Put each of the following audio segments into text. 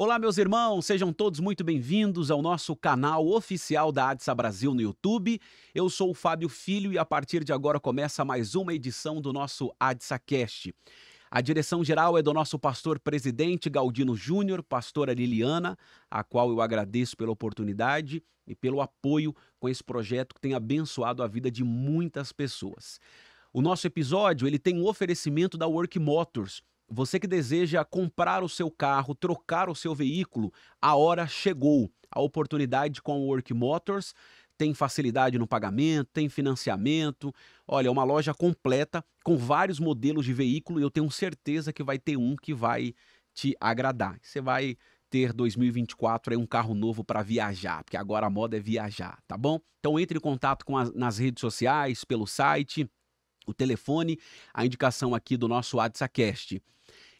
Olá, meus irmãos, sejam todos muito bem-vindos ao nosso canal oficial da ADSA Brasil no YouTube. Eu sou o Fábio Filho e a partir de agora começa mais uma edição do nosso ADSA Cast. A direção geral é do nosso pastor presidente Galdino Júnior, pastora Liliana, a qual eu agradeço pela oportunidade e pelo apoio com esse projeto que tem abençoado a vida de muitas pessoas. O nosso episódio ele tem um oferecimento da Work Motors, você que deseja comprar o seu carro, trocar o seu veículo, a hora chegou. A oportunidade com a Work Motors tem facilidade no pagamento, tem financiamento. Olha, é uma loja completa com vários modelos de veículo e eu tenho certeza que vai ter um que vai te agradar. Você vai ter 2024 aí um carro novo para viajar, porque agora a moda é viajar, tá bom? Então entre em contato com as, nas redes sociais, pelo site, o telefone, a indicação aqui do nosso WhatsApp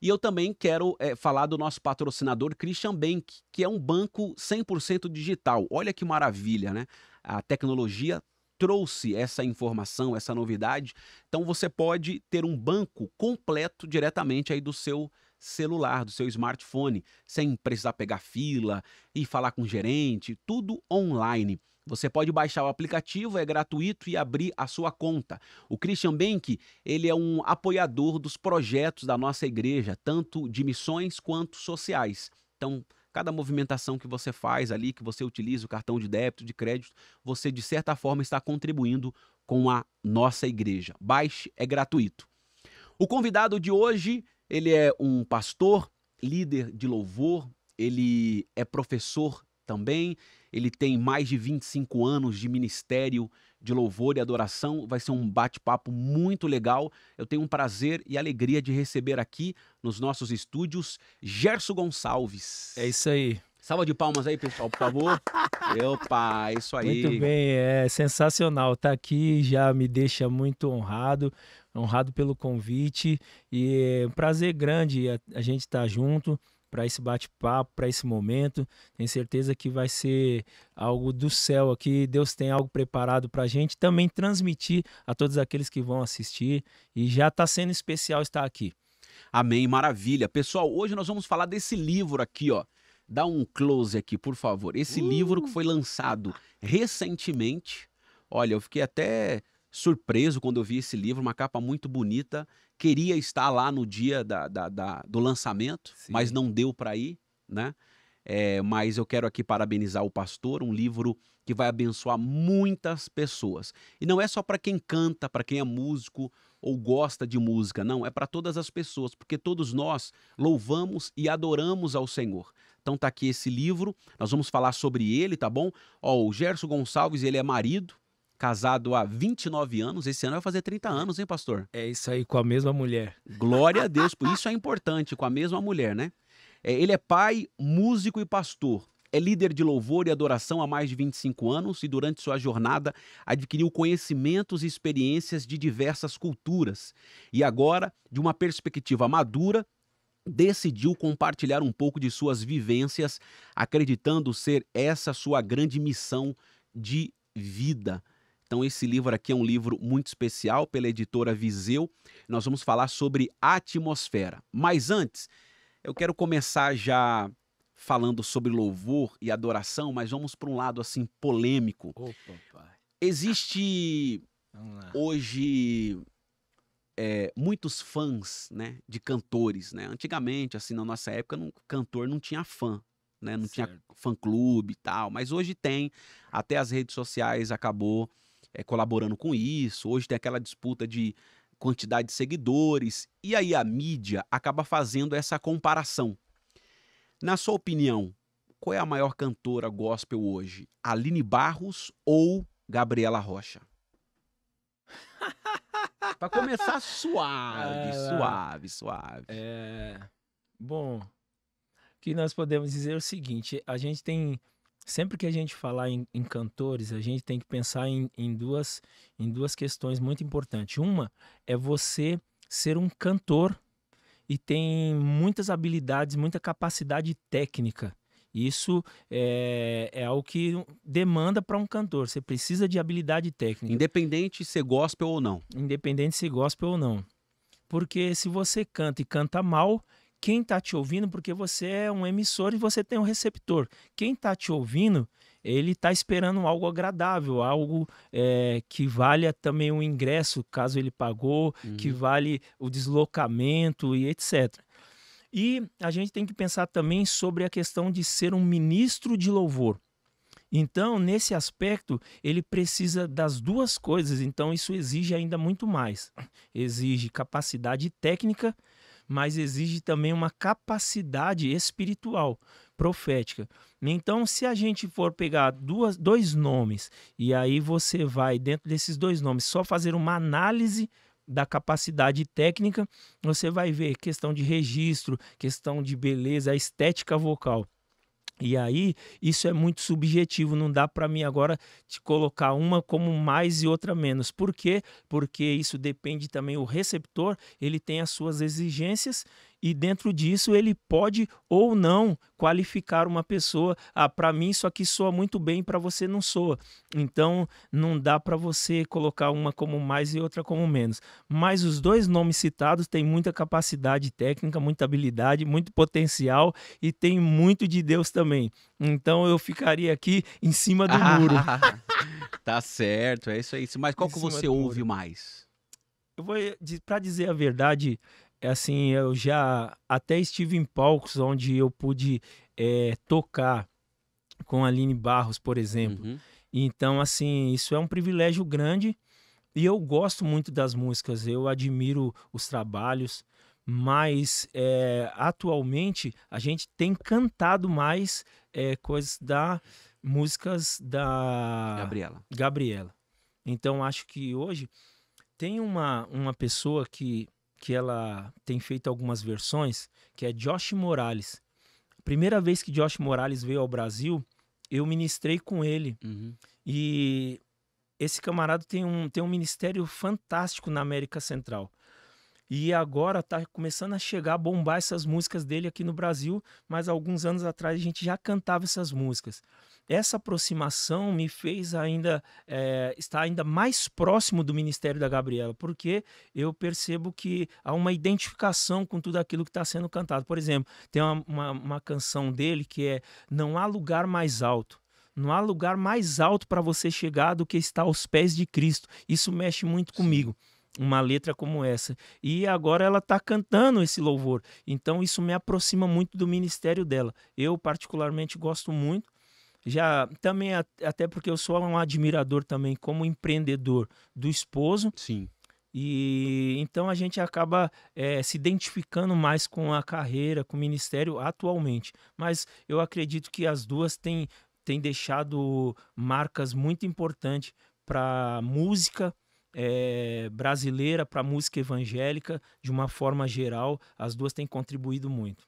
e eu também quero é, falar do nosso patrocinador Christian Bank, que é um banco 100% digital. Olha que maravilha, né? A tecnologia trouxe essa informação, essa novidade. Então você pode ter um banco completo diretamente aí do seu celular, do seu smartphone, sem precisar pegar fila e falar com o gerente, tudo online. Você pode baixar o aplicativo, é gratuito e abrir a sua conta. O Christian Bank, ele é um apoiador dos projetos da nossa igreja, tanto de missões quanto sociais. Então, cada movimentação que você faz ali, que você utiliza o cartão de débito, de crédito, você de certa forma está contribuindo com a nossa igreja. Baixe é gratuito. O convidado de hoje, ele é um pastor, líder de louvor, ele é professor também, ele tem mais de 25 anos de ministério de louvor e adoração. Vai ser um bate-papo muito legal. Eu tenho um prazer e alegria de receber aqui nos nossos estúdios Gerson Gonçalves. É isso aí. Salva de palmas aí, pessoal, por favor. Opa, isso aí. Muito bem, é sensacional. Tá aqui já me deixa muito honrado, honrado pelo convite e é um prazer grande a, a gente estar tá junto para esse bate-papo, para esse momento. Tenho certeza que vai ser algo do céu aqui. Deus tem algo preparado para a gente também transmitir a todos aqueles que vão assistir. E já está sendo especial estar aqui. Amém, maravilha. Pessoal, hoje nós vamos falar desse livro aqui, ó. Dá um close aqui, por favor. Esse uh. livro que uh. foi lançado recentemente. Olha, eu fiquei até surpreso quando eu vi esse livro, uma capa muito bonita queria estar lá no dia da, da, da do lançamento, Sim. mas não deu para ir, né? É, mas eu quero aqui parabenizar o pastor, um livro que vai abençoar muitas pessoas. E não é só para quem canta, para quem é músico ou gosta de música, não, é para todas as pessoas, porque todos nós louvamos e adoramos ao Senhor. Então tá aqui esse livro, nós vamos falar sobre ele, tá bom? Ó, o Gerson Gonçalves, ele é marido, casado há 29 anos. Esse ano vai fazer 30 anos, hein, pastor? É isso aí, com a mesma mulher. Glória a Deus, por isso é importante, com a mesma mulher, né? É, ele é pai, músico e pastor. É líder de louvor e adoração há mais de 25 anos e, durante sua jornada, adquiriu conhecimentos e experiências de diversas culturas. E agora, de uma perspectiva madura, decidiu compartilhar um pouco de suas vivências, acreditando ser essa sua grande missão de vida. Então, esse livro aqui é um livro muito especial pela editora Viseu. Nós vamos falar sobre atmosfera. Mas antes, eu quero começar já falando sobre louvor e adoração, mas vamos para um lado assim polêmico. Opa, Existe hoje é, muitos fãs né, de cantores. Né? Antigamente, assim, na nossa época, um cantor não tinha fã. Né? Não certo. tinha fã-clube e tal, mas hoje tem. Até as redes sociais acabou é, colaborando com isso, hoje tem aquela disputa de quantidade de seguidores, e aí a mídia acaba fazendo essa comparação. Na sua opinião, qual é a maior cantora gospel hoje? Aline Barros ou Gabriela Rocha? Para começar suave, é, suave, suave. É... Bom, o que nós podemos dizer é o seguinte: a gente tem Sempre que a gente falar em, em cantores, a gente tem que pensar em, em, duas, em duas questões muito importantes. Uma é você ser um cantor e tem muitas habilidades, muita capacidade técnica. Isso é, é algo que demanda para um cantor. Você precisa de habilidade técnica. Independente se gospel ou não. Independente se gospel ou não. Porque se você canta e canta mal, quem está te ouvindo, porque você é um emissor e você tem um receptor. Quem está te ouvindo, ele está esperando algo agradável, algo é, que valha também o ingresso, caso ele pagou, uhum. que vale o deslocamento e etc. E a gente tem que pensar também sobre a questão de ser um ministro de louvor. Então, nesse aspecto, ele precisa das duas coisas, então isso exige ainda muito mais. Exige capacidade técnica mas exige também uma capacidade espiritual, profética. Então, se a gente for pegar duas, dois nomes e aí você vai, dentro desses dois nomes, só fazer uma análise da capacidade técnica, você vai ver questão de registro, questão de beleza, estética vocal. E aí, isso é muito subjetivo, não dá para mim agora te colocar uma como mais e outra menos. Por quê? Porque isso depende também o receptor, ele tem as suas exigências e dentro disso ele pode ou não qualificar uma pessoa. Ah, para mim isso aqui soa muito bem, para você não soa. Então não dá para você colocar uma como mais e outra como menos. Mas os dois nomes citados têm muita capacidade técnica, muita habilidade, muito potencial e tem muito de Deus também. Então eu ficaria aqui em cima do ah, muro. tá certo, é isso aí. Mas qual em que você ouve mais? Eu vou, eh, para dizer a verdade, é assim, eu já até estive em palcos onde eu pude é, tocar com a Aline Barros, por exemplo. Uhum. Então, assim, isso é um privilégio grande e eu gosto muito das músicas, eu admiro os trabalhos, mas é, atualmente a gente tem cantado mais é, coisas da músicas da Gabriela. Gabriela. Então acho que hoje tem uma, uma pessoa que que ela tem feito algumas versões, que é Josh Morales. Primeira vez que Josh Morales veio ao Brasil, eu ministrei com ele. Uhum. E esse camarada tem um, tem um ministério fantástico na América Central. E agora tá começando a chegar, a bombar essas músicas dele aqui no Brasil, mas alguns anos atrás a gente já cantava essas músicas essa aproximação me fez ainda é, estar ainda mais próximo do ministério da Gabriela, porque eu percebo que há uma identificação com tudo aquilo que está sendo cantado. Por exemplo, tem uma, uma, uma canção dele que é Não há lugar mais alto. Não há lugar mais alto para você chegar do que estar aos pés de Cristo. Isso mexe muito comigo uma letra como essa. E agora ela está cantando esse louvor. Então isso me aproxima muito do ministério dela. Eu particularmente gosto muito já também até porque eu sou um admirador também como empreendedor do esposo. Sim. E então a gente acaba é, se identificando mais com a carreira, com o ministério atualmente. Mas eu acredito que as duas têm, têm deixado marcas muito importantes para música, é, brasileira para música evangélica de uma forma geral, as duas têm contribuído muito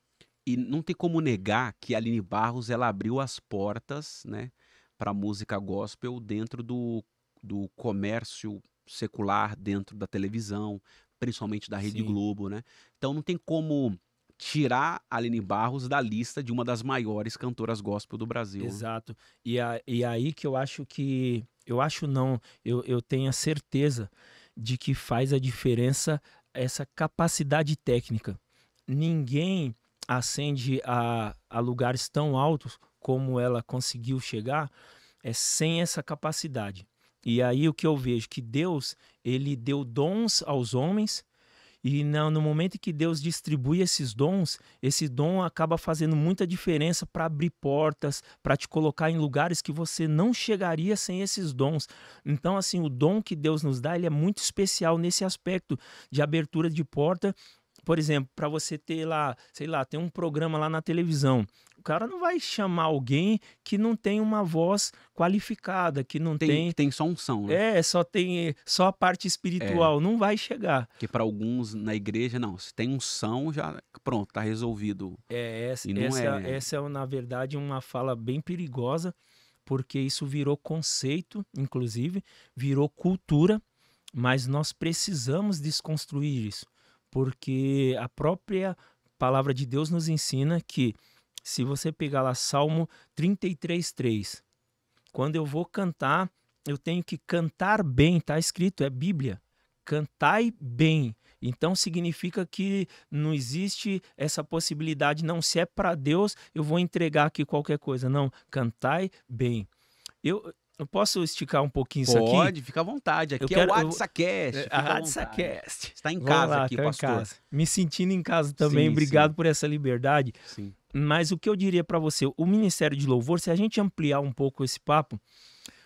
e não tem como negar que a Aline Barros ela abriu as portas né, para a música gospel dentro do, do comércio secular, dentro da televisão, principalmente da Rede Sim. Globo. Né? Então não tem como tirar a Aline Barros da lista de uma das maiores cantoras gospel do Brasil. Né. Exato. E, a, e aí que eu acho que. Eu acho não, eu, eu tenho a certeza de que faz a diferença essa capacidade técnica. Ninguém ascende a, a lugares tão altos como ela conseguiu chegar, é sem essa capacidade. E aí o que eu vejo que Deus, ele deu dons aos homens, e no momento que Deus distribui esses dons, esse dom acaba fazendo muita diferença para abrir portas, para te colocar em lugares que você não chegaria sem esses dons. Então, assim, o dom que Deus nos dá, ele é muito especial nesse aspecto de abertura de porta por exemplo, para você ter lá, sei lá, tem um programa lá na televisão. O cara não vai chamar alguém que não tem uma voz qualificada, que não tem. Tem, tem só um som, né? É, só tem só a parte espiritual, é, não vai chegar. Que para alguns na igreja, não, se tem um som, já pronto, tá resolvido. É, essa, essa é... essa é, na verdade, uma fala bem perigosa, porque isso virou conceito, inclusive, virou cultura mas nós precisamos desconstruir isso porque a própria palavra de Deus nos ensina que se você pegar lá Salmo 33:3, quando eu vou cantar, eu tenho que cantar bem, está escrito, é Bíblia. Cantai bem. Então significa que não existe essa possibilidade, não. Se é para Deus, eu vou entregar aqui qualquer coisa. Não, cantai bem. Eu, eu posso esticar um pouquinho Pode, isso aqui? Pode, fica à vontade. Aqui é o WhatsAppcast. Eu... WhatsAppcast. É, está em casa lá, aqui, pastor. Casa. Me sentindo em casa também. Sim, Obrigado sim. por essa liberdade. Sim. Mas o que eu diria para você, o Ministério de Louvor, se a gente ampliar um pouco esse papo,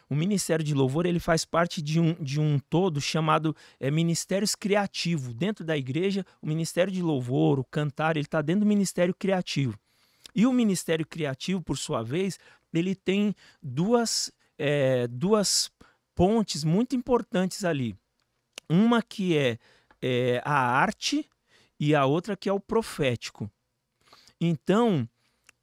o Ministério de Louvor ele faz parte de um, de um todo chamado é, Ministérios Criativo. Dentro da igreja, o Ministério de Louvor, o cantar, ele está dentro do Ministério Criativo. E o Ministério Criativo, por sua vez, ele tem duas é, duas pontes muito importantes ali. Uma que é, é a arte e a outra que é o profético. Então,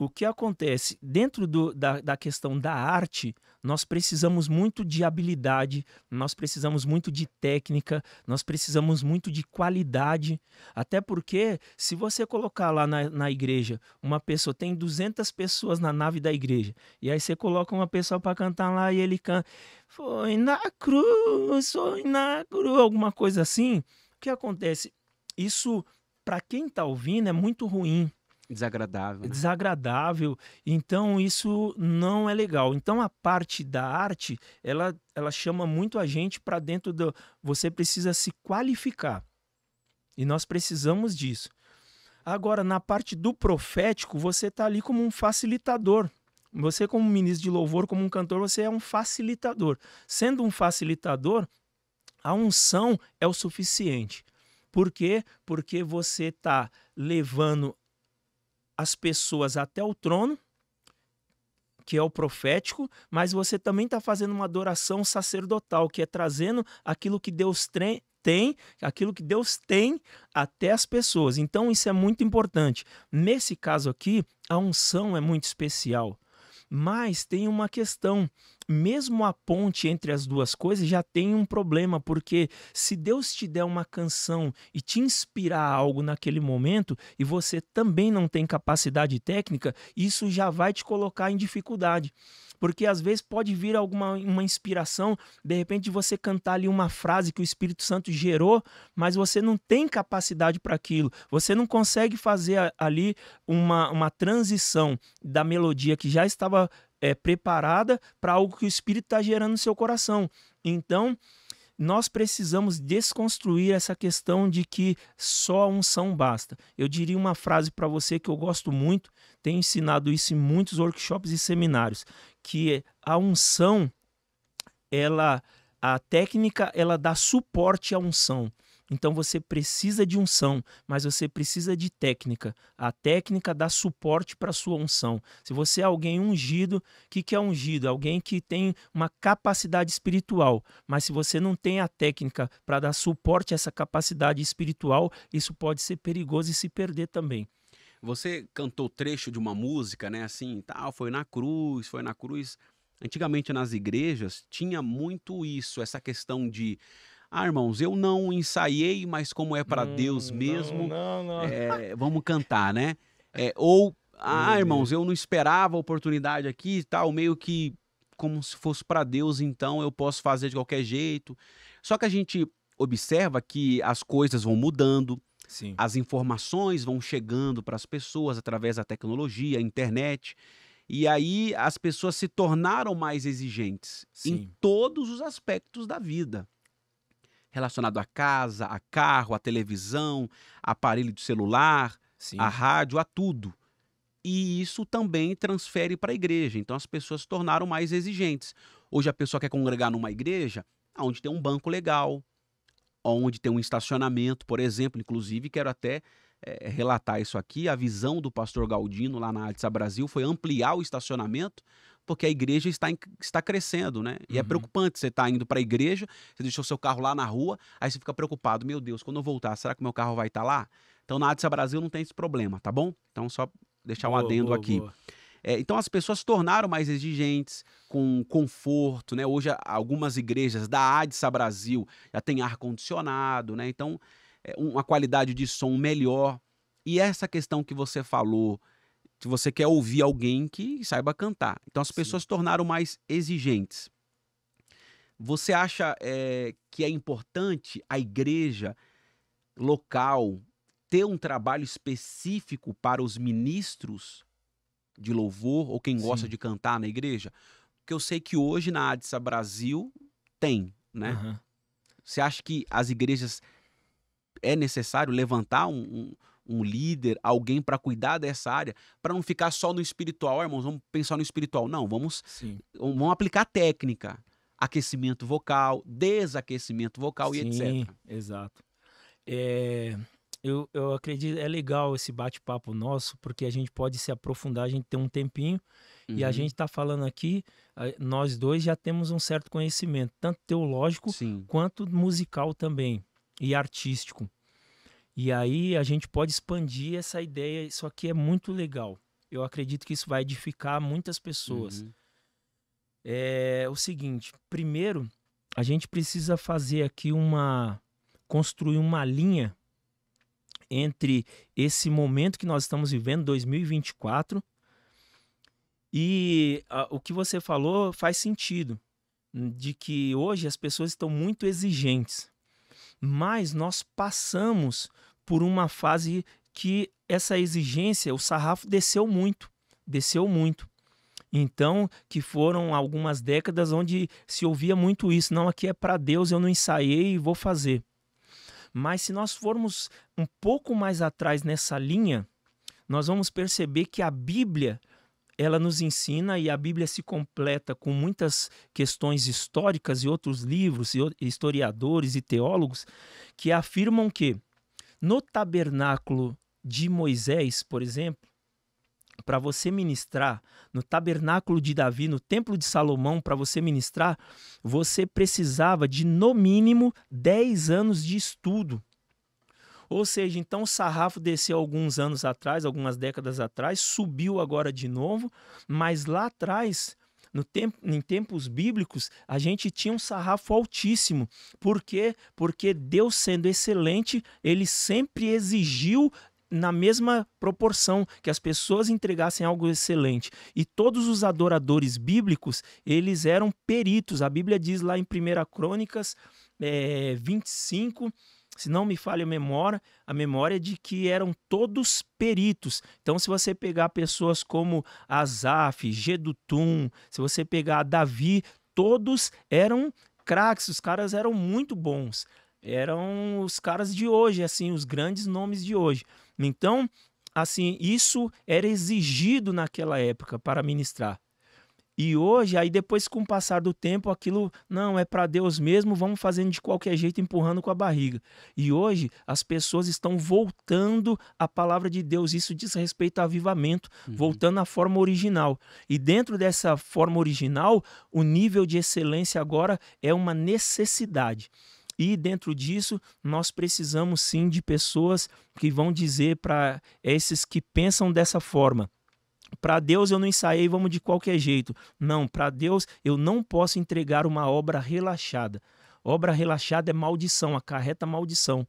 o que acontece? Dentro do, da, da questão da arte, nós precisamos muito de habilidade, nós precisamos muito de técnica, nós precisamos muito de qualidade. Até porque, se você colocar lá na, na igreja uma pessoa, tem 200 pessoas na nave da igreja, e aí você coloca uma pessoa para cantar lá e ele canta. Foi na cruz, foi na cruz, alguma coisa assim. O que acontece? Isso, para quem está ouvindo, é muito ruim Desagradável. É né? Desagradável. Então, isso não é legal. Então, a parte da arte, ela, ela chama muito a gente para dentro do. Você precisa se qualificar. E nós precisamos disso. Agora, na parte do profético, você está ali como um facilitador. Você, como ministro de louvor, como um cantor, você é um facilitador. Sendo um facilitador, a unção é o suficiente. Por quê? Porque você está levando as pessoas até o trono, que é o profético, mas você também está fazendo uma adoração sacerdotal, que é trazendo aquilo que Deus tem, aquilo que Deus tem até as pessoas. Então isso é muito importante. Nesse caso aqui, a unção é muito especial. Mas tem uma questão: mesmo a ponte entre as duas coisas já tem um problema, porque se Deus te der uma canção e te inspirar algo naquele momento e você também não tem capacidade técnica, isso já vai te colocar em dificuldade. Porque às vezes pode vir alguma uma inspiração, de repente você cantar ali uma frase que o Espírito Santo gerou, mas você não tem capacidade para aquilo. Você não consegue fazer ali uma, uma transição da melodia que já estava é, preparada para algo que o Espírito está gerando no seu coração. Então, nós precisamos desconstruir essa questão de que só a unção basta. Eu diria uma frase para você que eu gosto muito, tenho ensinado isso em muitos workshops e seminários, que a unção, ela, a técnica, ela dá suporte à unção. Então você precisa de unção, mas você precisa de técnica. A técnica dá suporte para a sua unção. Se você é alguém ungido, o que, que é ungido? Alguém que tem uma capacidade espiritual, mas se você não tem a técnica para dar suporte a essa capacidade espiritual, isso pode ser perigoso e se perder também. Você cantou trecho de uma música, né? Assim, tal, foi na cruz, foi na cruz. Antigamente nas igrejas tinha muito isso, essa questão de ah, irmãos, eu não ensaiei, mas como é para hum, Deus mesmo, não, não, não. É, vamos cantar, né? É, ou, ah, uhum. irmãos, eu não esperava a oportunidade aqui e tal, meio que como se fosse para Deus, então eu posso fazer de qualquer jeito. Só que a gente observa que as coisas vão mudando, Sim. As informações vão chegando para as pessoas através da tecnologia, internet. E aí as pessoas se tornaram mais exigentes Sim. em todos os aspectos da vida. Relacionado à casa, a carro, a televisão, aparelho de celular, Sim. a rádio, a tudo. E isso também transfere para a igreja. Então as pessoas se tornaram mais exigentes. Hoje a pessoa quer congregar numa igreja onde tem um banco legal, onde tem um estacionamento, por exemplo. Inclusive, quero até é, relatar isso aqui. A visão do pastor Galdino lá na Adsa Brasil foi ampliar o estacionamento, porque a igreja está, em, está crescendo, né? E é uhum. é preocupante. Você está indo para a igreja, você deixou seu carro lá na rua, aí você fica preocupado. Meu Deus, quando eu voltar, será que meu carro vai estar tá lá? Então, na Adsa Brasil não tem esse problema, tá bom? Então, só deixar boa, um adendo boa, aqui. Boa. É, então as pessoas se tornaram mais exigentes, com conforto, né? Hoje algumas igrejas da ADSA Brasil já tem ar-condicionado, né? Então é uma qualidade de som melhor. E essa questão que você falou, que você quer ouvir alguém que saiba cantar. Então as pessoas Sim. se tornaram mais exigentes. Você acha é, que é importante a igreja local ter um trabalho específico para os ministros de louvor ou quem gosta Sim. de cantar na igreja? Porque eu sei que hoje na Adissa Brasil tem, né? Uhum. Você acha que as igrejas é necessário levantar um, um, um líder, alguém para cuidar dessa área, para não ficar só no espiritual, ah, irmãos? Vamos pensar no espiritual. Não, vamos, Sim. vamos aplicar técnica. Aquecimento vocal, desaquecimento vocal Sim, e etc. Sim. Exato. É, eu, eu acredito, é legal esse bate-papo nosso, porque a gente pode se aprofundar, a gente tem um tempinho uhum. e a uhum. gente está falando aqui, nós dois já temos um certo conhecimento, tanto teológico Sim. quanto musical também e artístico. E aí a gente pode expandir essa ideia, isso aqui é muito legal. Eu acredito que isso vai edificar muitas pessoas. Uhum. É o seguinte, primeiro, a gente precisa fazer aqui uma construir uma linha entre esse momento que nós estamos vivendo, 2024, e a, ah, o que você falou faz sentido, hum, de que hoje as pessoas estão muito exigentes, mas nós passamos por uma fase que essa exigência, o sarrafo desceu muito, desceu muito. Então, que foram algumas décadas onde se ouvia muito isso, não, aqui é para Deus, eu não ensaiei e vou fazer. Mas se nós formos um pouco mais atrás nessa linha, nós vamos perceber que a Bíblia ela nos ensina e a Bíblia se completa com muitas questões históricas e outros livros, e historiadores e teólogos que afirmam que no tabernáculo de Moisés, por exemplo, para você ministrar no tabernáculo de Davi, no templo de Salomão, para você ministrar, você precisava de no mínimo 10 anos de estudo. Ou seja, então o sarrafo desceu alguns anos atrás, algumas décadas atrás, subiu agora de novo, mas lá atrás, no tempo, em tempos bíblicos, a gente tinha um sarrafo altíssimo. Por quê? Porque Deus, sendo excelente, ele sempre exigiu na mesma proporção que as pessoas entregassem algo excelente. E todos os adoradores bíblicos, eles eram peritos. A Bíblia diz lá em 1 Crônicas é, eh, 25, se não me falha a memória, a memória de que eram todos peritos. Então, se você pegar pessoas como Asaf, Gedutum, se você pegar Davi, todos eram craques, os caras eram muito bons. Eram os caras de hoje, assim, os grandes nomes de hoje. Então, assim, isso era exigido naquela época para ministrar. E hoje, aí depois com o passar do tempo, aquilo não é para Deus mesmo, vamos fazendo de qualquer jeito, empurrando com a barriga. E hoje as pessoas estão voltando à palavra de Deus, isso diz respeito ao avivamento, uhum. voltando à forma original. E dentro dessa forma original, o nível de excelência agora é uma necessidade. E dentro disso, nós precisamos sim de pessoas que vão dizer para esses que pensam dessa forma: para Deus eu não ensaiei, vamos de qualquer jeito. Não, para Deus eu não posso entregar uma obra relaxada. Obra relaxada é maldição, acarreta maldição.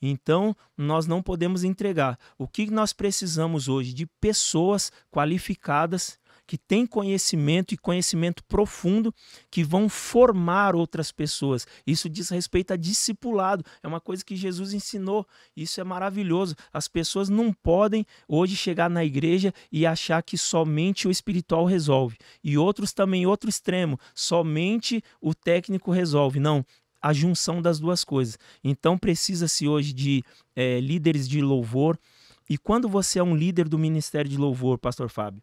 Então, nós não podemos entregar. O que nós precisamos hoje? De pessoas qualificadas que têm conhecimento e conhecimento profundo que vão formar outras pessoas. Isso diz respeito a discipulado, é uma coisa que Jesus ensinou. Isso é maravilhoso. As pessoas não podem hoje chegar na igreja e achar que somente o espiritual resolve. E outros também, outro extremo, somente o técnico resolve. Não, a junção das duas coisas. Então precisa-se hoje de é, líderes de louvor. E quando você é um líder do Ministério de Louvor, Pastor Fábio,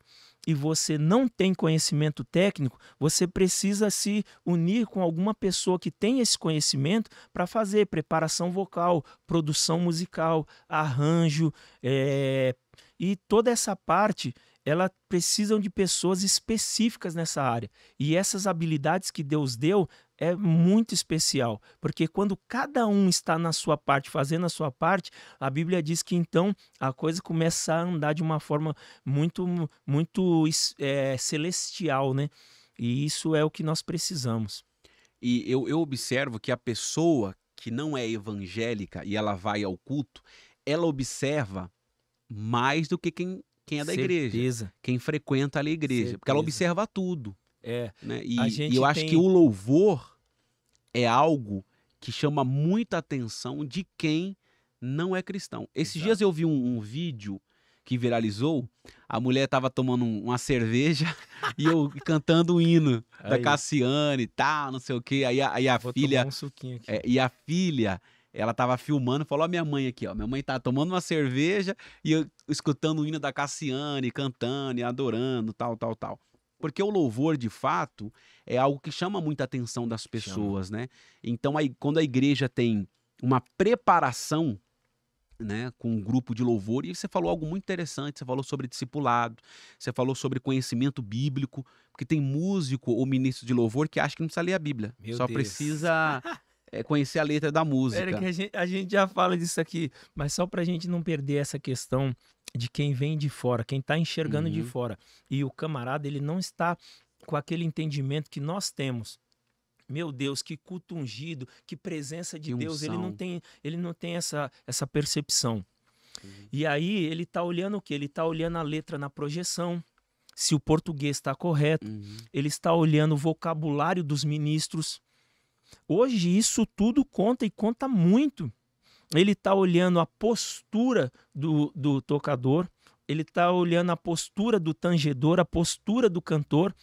e você não tem conhecimento técnico, você precisa se unir com alguma pessoa que tem esse conhecimento para fazer preparação vocal, produção musical, arranjo é... e toda essa parte elas precisam de pessoas específicas nessa área. E essas habilidades que Deus deu é muito especial, porque quando cada um está na sua parte, fazendo a sua parte, a Bíblia diz que então a coisa começa a andar de uma forma muito, muito é, celestial, né? E isso é o que nós precisamos. E eu, eu observo que a pessoa que não é evangélica e ela vai ao culto, ela observa mais do que quem, quem é da Certeza. igreja, quem frequenta ali a igreja, Certeza. porque ela observa tudo. É, né? E, e eu acho que o louvor é algo que chama muita atenção de quem não é cristão. Esses Exato. dias eu vi um, um, vídeo que viralizou, a mulher estava tomando uma cerveja e eu cantando o um hino aí. da Cassiane e tá, tal, não sei o quê. Aí, aí a Vou filha. É, e a filha ela tava filmando e falou: Ó, minha mãe aqui, ó. Minha mãe tá tomando uma cerveja e eu escutando o hino da Cassiane, cantando e adorando, tal, tal, tal. Porque o louvor, de fato, é algo que chama muita atenção das pessoas, chama. né? Então, aí, quando a igreja tem uma preparação né, com um grupo de louvor, e você falou algo muito interessante, você falou sobre discipulado, você falou sobre conhecimento bíblico, porque tem músico ou ministro de louvor que acha que não precisa ler a Bíblia, Meu só Deus. precisa é, conhecer a letra da música. Pera que a gente, a gente já fala disso aqui, mas só para a gente não perder essa questão de quem vem de fora, quem está enxergando uhum. de fora. E o camarada, ele não está com aquele entendimento que nós temos. Meu Deus, que culto ungido, que presença de que Deus, ele não tem, ele não tem essa, essa percepção. Uhum. E aí ele está olhando o que? Ele está olhando a letra na projeção, se o português está correto, uhum. ele está olhando o vocabulário dos ministros. Hoje isso tudo conta e conta muito ele está olhando a postura do, do tocador, ele está olhando a postura do tangedor, a postura do cantor,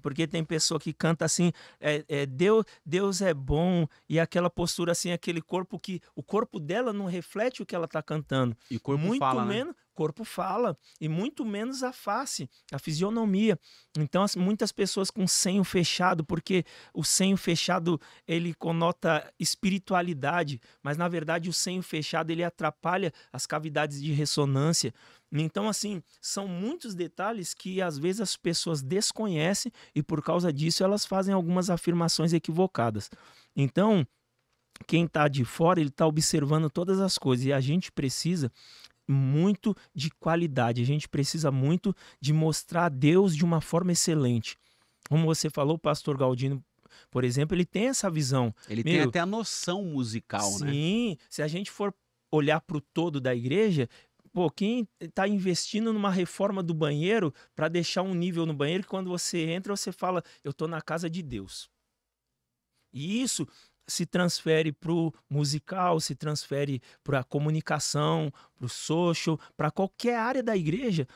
porque tem pessoa que canta assim, é, é, Deus, Deus é bom, e aquela postura assim, aquele corpo que. O corpo dela não reflete o que ela está cantando. E o corpo muito fala, né? menos, né? corpo fala, e muito menos a face, a fisionomia. Então, as, muitas pessoas com senho fechado, porque o senho fechado ele conota espiritualidade, mas na verdade o senho fechado ele atrapalha as cavidades de ressonância. Então, assim, são muitos detalhes que às vezes as pessoas desconhecem e por causa disso elas fazem algumas afirmações equivocadas. Então, quem está de fora, ele está observando todas as coisas e a gente precisa muito de qualidade. A gente precisa muito de mostrar a Deus de uma forma excelente. Como você falou, o pastor Galdino, por exemplo, ele tem essa visão. Ele Meu, tem até a noção musical, sim, né? Sim, se a gente for olhar para o todo da igreja, pô, quem está investindo numa reforma do banheiro para deixar um nível no banheiro que quando você entra você fala, eu estou na casa de Deus. E isso se transfere para o musical, se transfere para a comunicação, para o social, para qualquer área da igreja,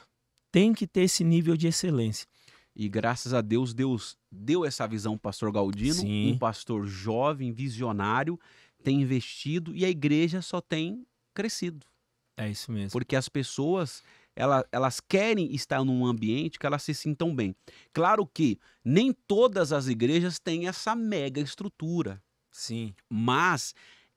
tem que ter esse nível de excelência. E graças a Deus, Deus deu essa visão ao pastor Galdino, Sim. um pastor jovem, visionário, tem investido e a igreja só tem crescido. É isso mesmo. Porque as pessoas elas querem estar num ambiente que elas se sintam bem. Claro que nem todas as igrejas têm essa mega estrutura. Sim. Mas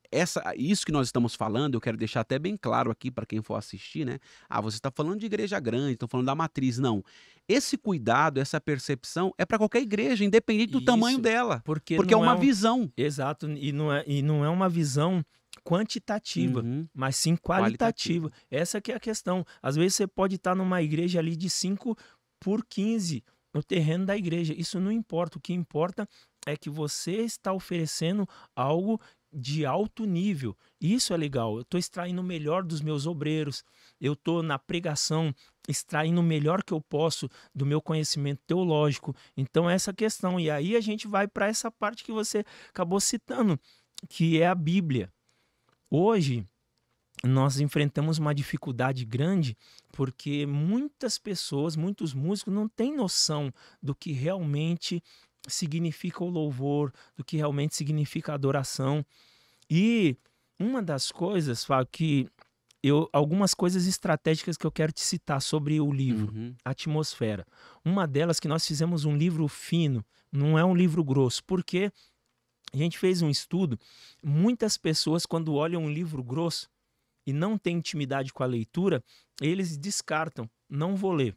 essa, isso que nós estamos falando, eu quero deixar até bem claro aqui para quem for assistir, né? Ah, você está falando de igreja grande, estão falando da matriz. Não. Esse cuidado, essa percepção é para qualquer igreja, independente do isso, tamanho dela. Porque, porque é uma é visão. Exato, e não é, e não é uma visão quantitativa, uhum. mas sim qualitativa. qualitativa. Essa que é a questão. Às vezes você pode estar tá numa igreja ali de 5 por 15 no terreno da igreja. Isso não importa. O que importa é que você está oferecendo algo de alto nível. Isso é legal. Eu estou extraindo o melhor dos meus obreiros. Eu estou na pregação extraindo o melhor que eu posso do meu conhecimento teológico. Então essa questão. E aí a gente vai para essa parte que você acabou citando, que é a Bíblia. Hoje nós enfrentamos uma dificuldade grande porque muitas pessoas, muitos músicos não têm noção do que realmente significa o louvor, do que realmente significa a adoração. E uma das coisas, Fábio, que eu, algumas coisas estratégicas que eu quero te citar sobre o livro, uhum. a atmosfera. Uma delas é que nós fizemos um livro fino, não é um livro grosso, porque a gente fez um estudo, muitas pessoas quando olham um livro grosso, e não tem intimidade com a leitura, eles descartam, não vou ler.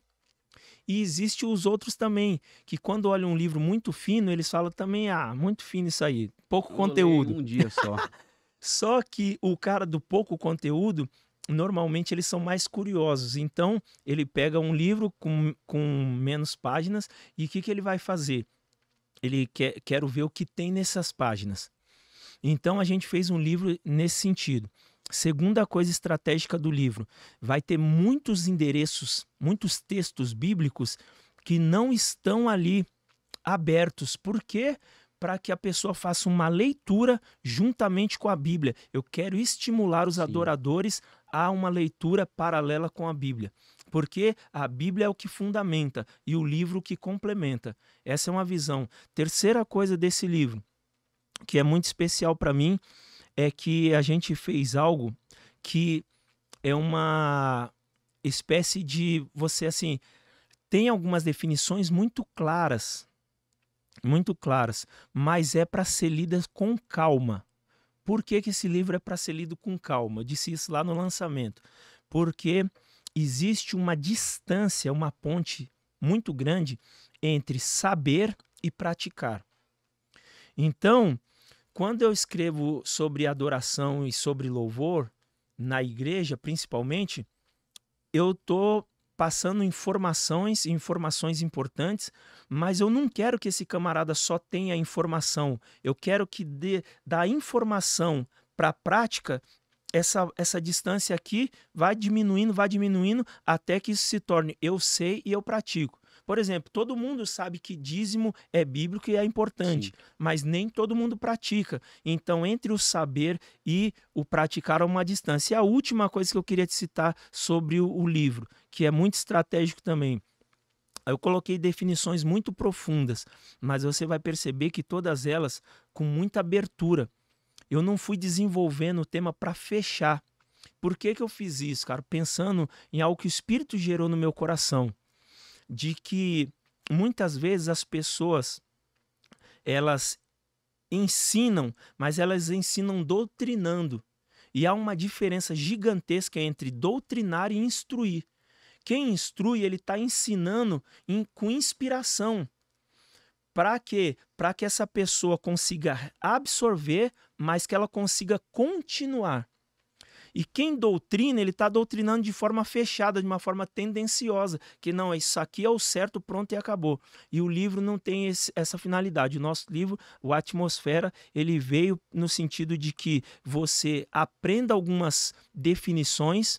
E existe os outros também, que quando olham um livro muito fino, eles falam também, ah, muito fino isso aí, pouco Eu conteúdo. Um dia só. só que o cara do pouco conteúdo, normalmente eles são mais curiosos. Então, ele pega um livro com, com menos páginas e o que, que ele vai fazer? Ele quer quero ver o que tem nessas páginas. Então, a gente fez um livro nesse sentido. Segunda coisa estratégica do livro, vai ter muitos endereços, muitos textos bíblicos que não estão ali abertos. Por quê? Para que a pessoa faça uma leitura juntamente com a Bíblia. Eu quero estimular os Sim. adoradores a uma leitura paralela com a Bíblia. Porque a Bíblia é o que fundamenta e o livro que complementa. Essa é uma visão. Terceira coisa desse livro, que é muito especial para mim, é que a gente fez algo que é uma espécie de você assim tem algumas definições muito claras, muito claras, mas é para ser lidas com calma. Por que, que esse livro é para ser lido com calma? Eu disse isso lá no lançamento. Porque existe uma distância, uma ponte muito grande entre saber e praticar. Então, quando eu escrevo sobre adoração e sobre louvor, na igreja principalmente, eu tô passando informações, informações importantes, mas eu não quero que esse camarada só tenha informação. Eu quero que dê da informação para a prática essa, essa distância aqui vai diminuindo, vai diminuindo até que isso se torne eu sei e eu pratico. Por exemplo, todo mundo sabe que dízimo é bíblico e é importante, Sim. mas nem todo mundo pratica. Então, entre o saber e o praticar há uma distância. E a última coisa que eu queria te citar sobre o, o livro, que é muito estratégico também. Eu coloquei definições muito profundas, mas você vai perceber que todas elas com muita abertura. Eu não fui desenvolvendo o tema para fechar. Por que, que eu fiz isso, cara? Pensando em algo que o Espírito gerou no meu coração de que muitas vezes as pessoas elas ensinam, mas elas ensinam doutrinando. E há uma diferença gigantesca entre doutrinar e instruir. Quem instrui, ele está ensinando em, com inspiração. Para quê? Para que essa pessoa consiga absorver, mas que ela consiga continuar. E quem doutrina, ele está doutrinando de forma fechada, de uma forma tendenciosa, que não, é isso aqui é o certo, pronto e acabou. E o livro não tem esse, essa finalidade. O nosso livro, o Atmosfera, ele veio no sentido de que você aprenda algumas definições,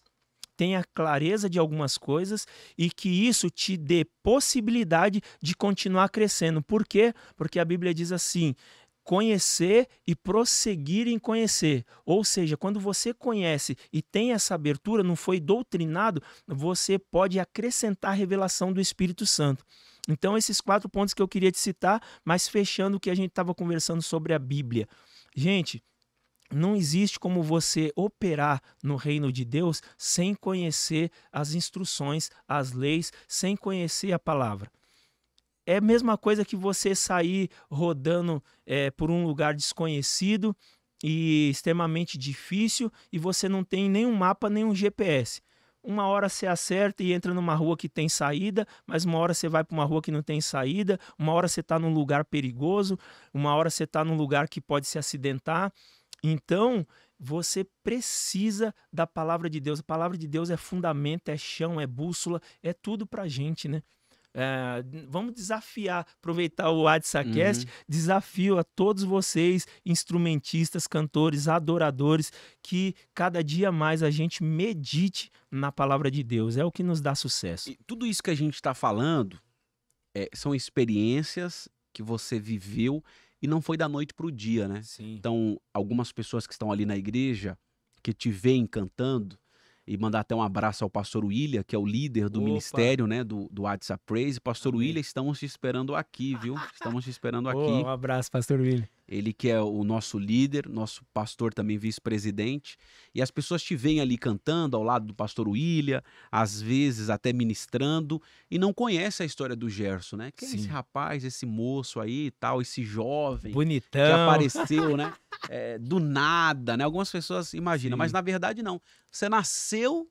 tenha clareza de algumas coisas e que isso te dê possibilidade de continuar crescendo. Por quê? Porque a Bíblia diz assim: conhecer e prosseguir em conhecer. Ou seja, quando você conhece e tem essa abertura, não foi doutrinado, você pode acrescentar a revelação do Espírito Santo. Então, esses quatro pontos que eu queria te citar, mas fechando o que a gente estava conversando sobre a Bíblia. Gente, não existe como você operar no reino de Deus sem conhecer as instruções, as leis, sem conhecer a palavra é a mesma coisa que você sair rodando é, por um lugar desconhecido e extremamente difícil e você não tem nenhum mapa, nenhum GPS. Uma hora você acerta e entra numa rua que tem saída, mas uma hora você vai para uma rua que não tem saída, uma hora você está num lugar perigoso, uma hora você está num lugar que pode se acidentar. Então, você precisa da palavra de Deus. A palavra de Deus é fundamento, é chão, é bússola, é tudo para gente, né? É, vamos desafiar, aproveitar o AdsaCast, uhum. desafio a todos vocês, instrumentistas, cantores, adoradores, que cada dia mais a gente medite na palavra de Deus. É o que nos dá sucesso. E tudo isso que a gente está falando é, são experiências que você viveu e não foi da noite para o dia, né? Sim. Então, algumas pessoas que estão ali na igreja, que te veem cantando, e mandar até um abraço ao pastor William, que é o líder do Opa. ministério, né, do, do WhatsApp Praise. Pastor William, estamos te esperando aqui, viu? Estamos te esperando aqui. Oh, um abraço, pastor William ele que é o nosso líder, nosso pastor também vice-presidente, e as pessoas te veem ali cantando ao lado do pastor William, às vezes até ministrando, e não conhece a história do Gerson, né? Quem Sim. é esse rapaz, esse moço aí tal, esse jovem. Bonitão. Que apareceu, né? É, do nada, né? Algumas pessoas imaginam, Sim. mas na verdade não. Você nasceu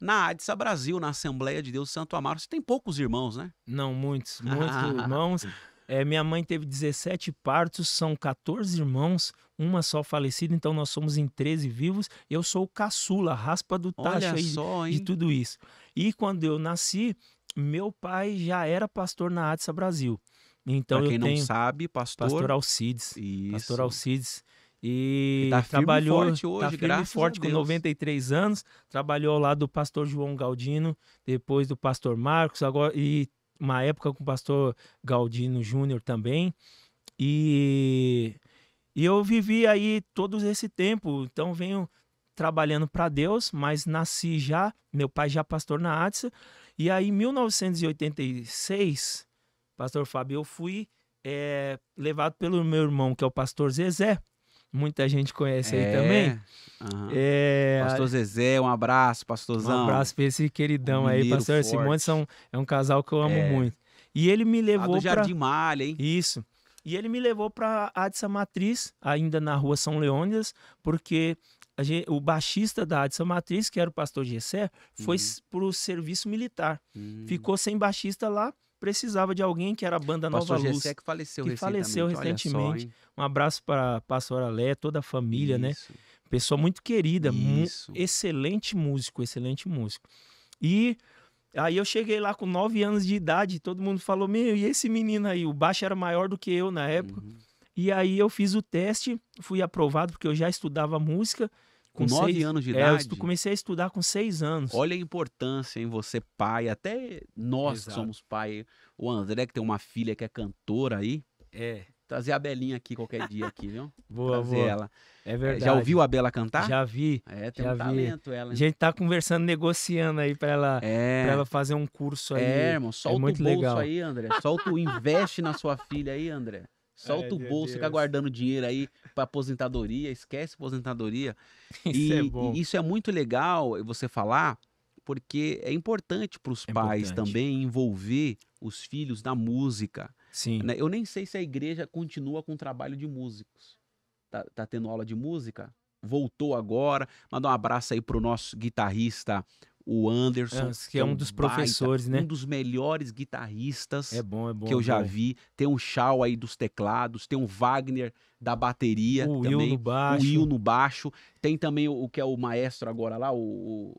na Adsa Brasil, na Assembleia de Deus Santo Amaro. Você tem poucos irmãos, né? Não, muitos, muitos irmãos. É, minha mãe teve 17 partos, são 14 irmãos, uma só falecida, então nós somos em 13 vivos. Eu sou o caçula, raspa do tacho aí só, de tudo isso. E quando eu nasci, meu pai já era pastor na Adsa Brasil. Então pra quem eu tenho não sabe, pastor, pastor Alcides. Isso. Pastor Alcides. E tá trabalhou forte tá hoje, tá firme forte com 93 anos, trabalhou ao lado do pastor João Galdino, depois do pastor Marcos, agora e uma época com o pastor Galdino Júnior também. E, e eu vivi aí todo esse tempo. Então venho trabalhando para Deus, mas nasci já, meu pai já pastor na Ática E aí em 1986, pastor Fábio, eu fui é, levado pelo meu irmão, que é o pastor Zezé, muita gente conhece é. aí também. Uhum. É... Pastor Zezé, um abraço, pastorzão. Um abraço pra esse queridão aí, pastor Forte. Simone, são, é um casal que eu amo é. muito. E ele me levou para Jardim Malha, hein? Isso. E ele me levou para Adissa Matriz, ainda na rua São Leônidas, porque gente, o baixista da Adissa Matriz, que era o pastor Gessé, foi uhum. pro serviço militar. Uhum. Ficou sem baixista lá, precisava de alguém que era a banda Nova Pastor Luz. que faleceu que recentemente. faleceu recentemente. Só, um abraço para pastora Lé, toda a família, né? Isso. né? Pessoa muito querida, mu excelente músico, excelente músico. E aí eu cheguei lá com 9 anos de idade, todo mundo falou: "Meu, e esse menino aí, o baixo era maior do que eu na época". Uhum. E aí eu fiz o teste, fui aprovado porque eu já estudava música. Com nove anos de é, idade. Eu comecei a estudar com seis anos. Olha a importância em você, pai. Até nós Exato. que somos pai. O André, que tem uma filha que é cantora aí. É. Trazer a Belinha aqui qualquer dia aqui, viu? Boa, Trazer boa. ela. É, é verdade. Já ouviu a Bela cantar? Já vi. É, tem já um vi. talento ela. Hein? A gente tá conversando, negociando aí pra ela, é. Pra ela fazer um curso é, aí. É, irmão, solta é muito o bolso legal. aí, André. Solta o investe na sua filha aí, André. Solta é, o bolso, Deus. fica guardando dinheiro aí para aposentadoria, esquece aposentadoria. isso e, é bom. E isso é muito legal você falar, porque é importante para os é pais importante. também envolver os filhos na música. Sim. Né? Eu nem sei se a igreja continua com o trabalho de músicos. Tá, tá tendo aula de música? Voltou agora. Manda um abraço aí pro nosso guitarrista o Anderson, é, que é, é um, um dos baita, professores, né? Um dos melhores guitarristas é bom, é bom, que eu já vi. Tem um Shaw aí dos teclados, tem um Wagner da bateria o também, Will no baixo. o Will no baixo. Tem também o, o que é o maestro agora lá, o,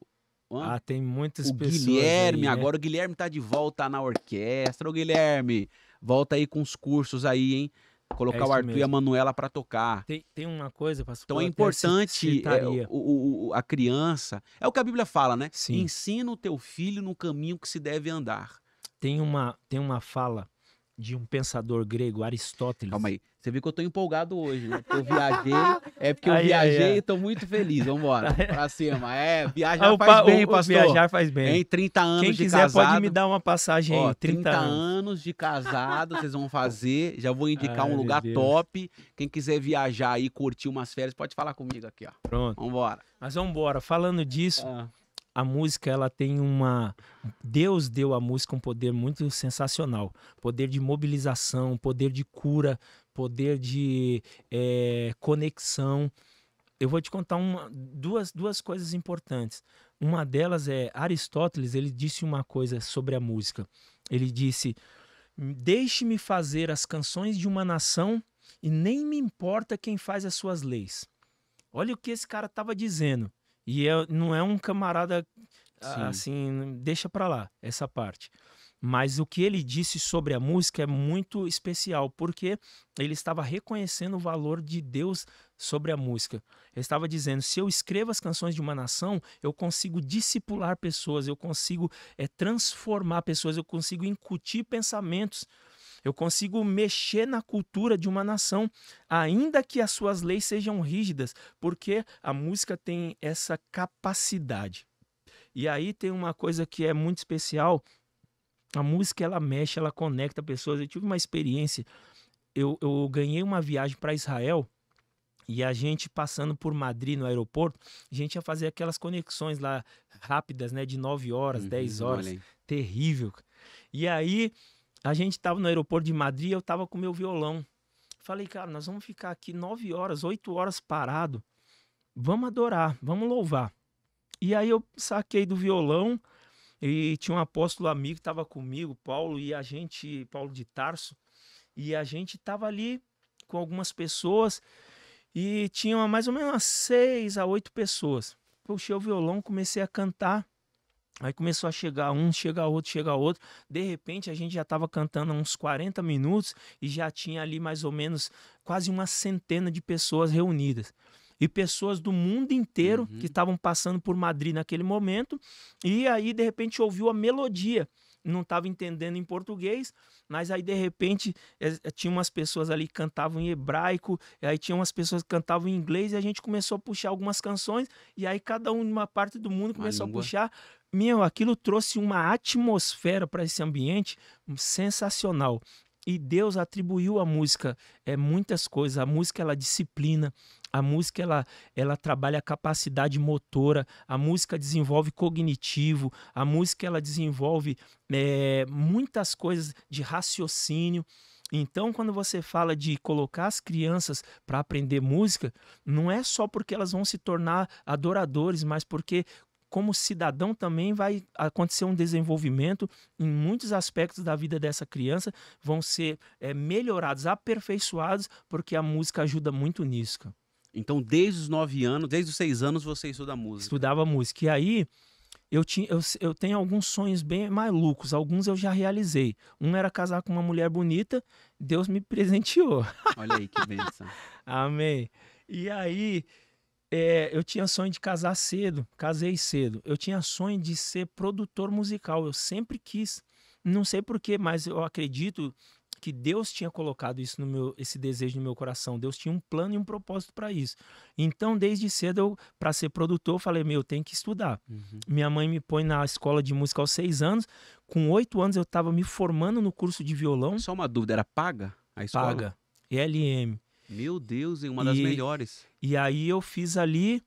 o Ah, tem muitas o pessoas. Guilherme, aí, né? agora o Guilherme tá de volta na orquestra. O Guilherme, volta aí com os cursos aí, hein? Colocar é o Arthur mesmo. e a Manuela para tocar. Tem, tem, uma coisa, pastor. Então é, é importante é, o, o, a criança. É o que a Bíblia fala, né? Sim. Ensina o teu filho no caminho que se deve andar. Tem uma, tem uma fala de um pensador grego, Aristóteles. Calma aí, você viu que eu tô empolgado hoje, né? Porque eu viajei, é porque eu aí, viajei aí, é. e tô muito feliz, vambora, pra cima. É, viajar ah, faz o, bem, o, pastor. Viajar faz bem. Em 30 anos Quem de quiser, casado. pode me dar uma passagem ó, aí, 30, 30 anos. anos. de casado, vocês vão fazer, já vou indicar Ai, um lugar top. Quem quiser viajar e curtir umas férias, pode falar comigo aqui, ó. Pronto. Vambora. Mas vambora, falando disso... Ah a música ela tem uma Deus deu à música um poder muito sensacional, poder de mobilização, poder de cura, poder de é, conexão. Eu vou te contar uma, duas, duas coisas importantes. Uma delas é Aristóteles ele disse uma coisa sobre a música. Ele disse: deixe-me fazer as canções de uma nação e nem me importa quem faz as suas leis. Olha o que esse cara estava dizendo. E é, não é um camarada Sim. assim, deixa para lá essa parte. Mas o que ele disse sobre a música é muito especial, porque ele estava reconhecendo o valor de Deus sobre a música. Ele estava dizendo: se eu escrevo as canções de uma nação, eu consigo discipular pessoas, eu consigo é, transformar pessoas, eu consigo incutir pensamentos eu consigo mexer na cultura de uma nação, ainda que as suas leis sejam rígidas, porque a música tem essa capacidade. E aí tem uma coisa que é muito especial. A música ela mexe, ela conecta pessoas. Eu tive uma experiência. Eu, eu ganhei uma viagem para Israel e a gente passando por Madrid no aeroporto, a gente ia fazer aquelas conexões lá rápidas, né? De 9 horas, uhum, 10 horas. Terrível. E aí a gente estava no aeroporto de Madrid, eu estava com meu violão. Falei, cara, nós vamos ficar aqui nove horas, oito horas parado. Vamos adorar, vamos louvar. E aí eu saquei do violão e tinha um apóstolo amigo que estava comigo, Paulo, e a gente, Paulo de Tarso, e a gente estava ali com algumas pessoas e tinha mais ou menos seis a oito pessoas. Puxei o violão, comecei a cantar Aí começou a chegar um, chega outro, chega outro. De repente a gente já estava cantando uns 40 minutos e já tinha ali mais ou menos quase uma centena de pessoas reunidas. E pessoas do mundo inteiro uhum. que estavam passando por Madrid naquele momento. E aí, de repente, ouviu a melodia não estava entendendo em português, mas aí de repente eh, eh, tinha umas pessoas ali que cantavam em hebraico, aí tinha umas pessoas que cantavam em inglês, e a gente começou a puxar algumas canções, e aí cada um uma parte do mundo começou a puxar meu, aquilo trouxe uma atmosfera para esse ambiente sensacional. E Deus atribuiu à música é, muitas coisas. A música ela disciplina, a música ela, ela trabalha a capacidade motora, a música desenvolve cognitivo, a música ela desenvolve é, muitas coisas de raciocínio. Então, quando você fala de colocar as crianças para aprender música, não é só porque elas vão se tornar adoradores, mas porque como cidadão também vai acontecer um desenvolvimento em muitos aspectos da vida dessa criança, vão ser é, melhorados, aperfeiçoados, porque a música ajuda muito nisso. Então, desde os nove anos, desde os seis anos, você estuda música? Estudava música. E aí, eu, tinha, eu, eu tenho alguns sonhos bem malucos, alguns eu já realizei. Um era casar com uma mulher bonita, Deus me presenteou. Olha aí que bênção. Amém. E aí, é, eu tinha sonho de casar cedo, casei cedo. Eu tinha sonho de ser produtor musical, eu sempre quis. Não sei porquê, mas eu acredito que Deus tinha colocado isso no meu, esse desejo no meu coração. Deus tinha um plano e um propósito para isso. Então, desde cedo, para ser produtor, eu falei: meu, eu tenho que estudar. Uhum. Minha mãe me põe na escola de música aos seis anos. Com oito anos, eu estava me formando no curso de violão. Só uma dúvida: era paga a escola? Paga. É ELM. Meu Deus, em uma das melhores. E aí eu fiz ali,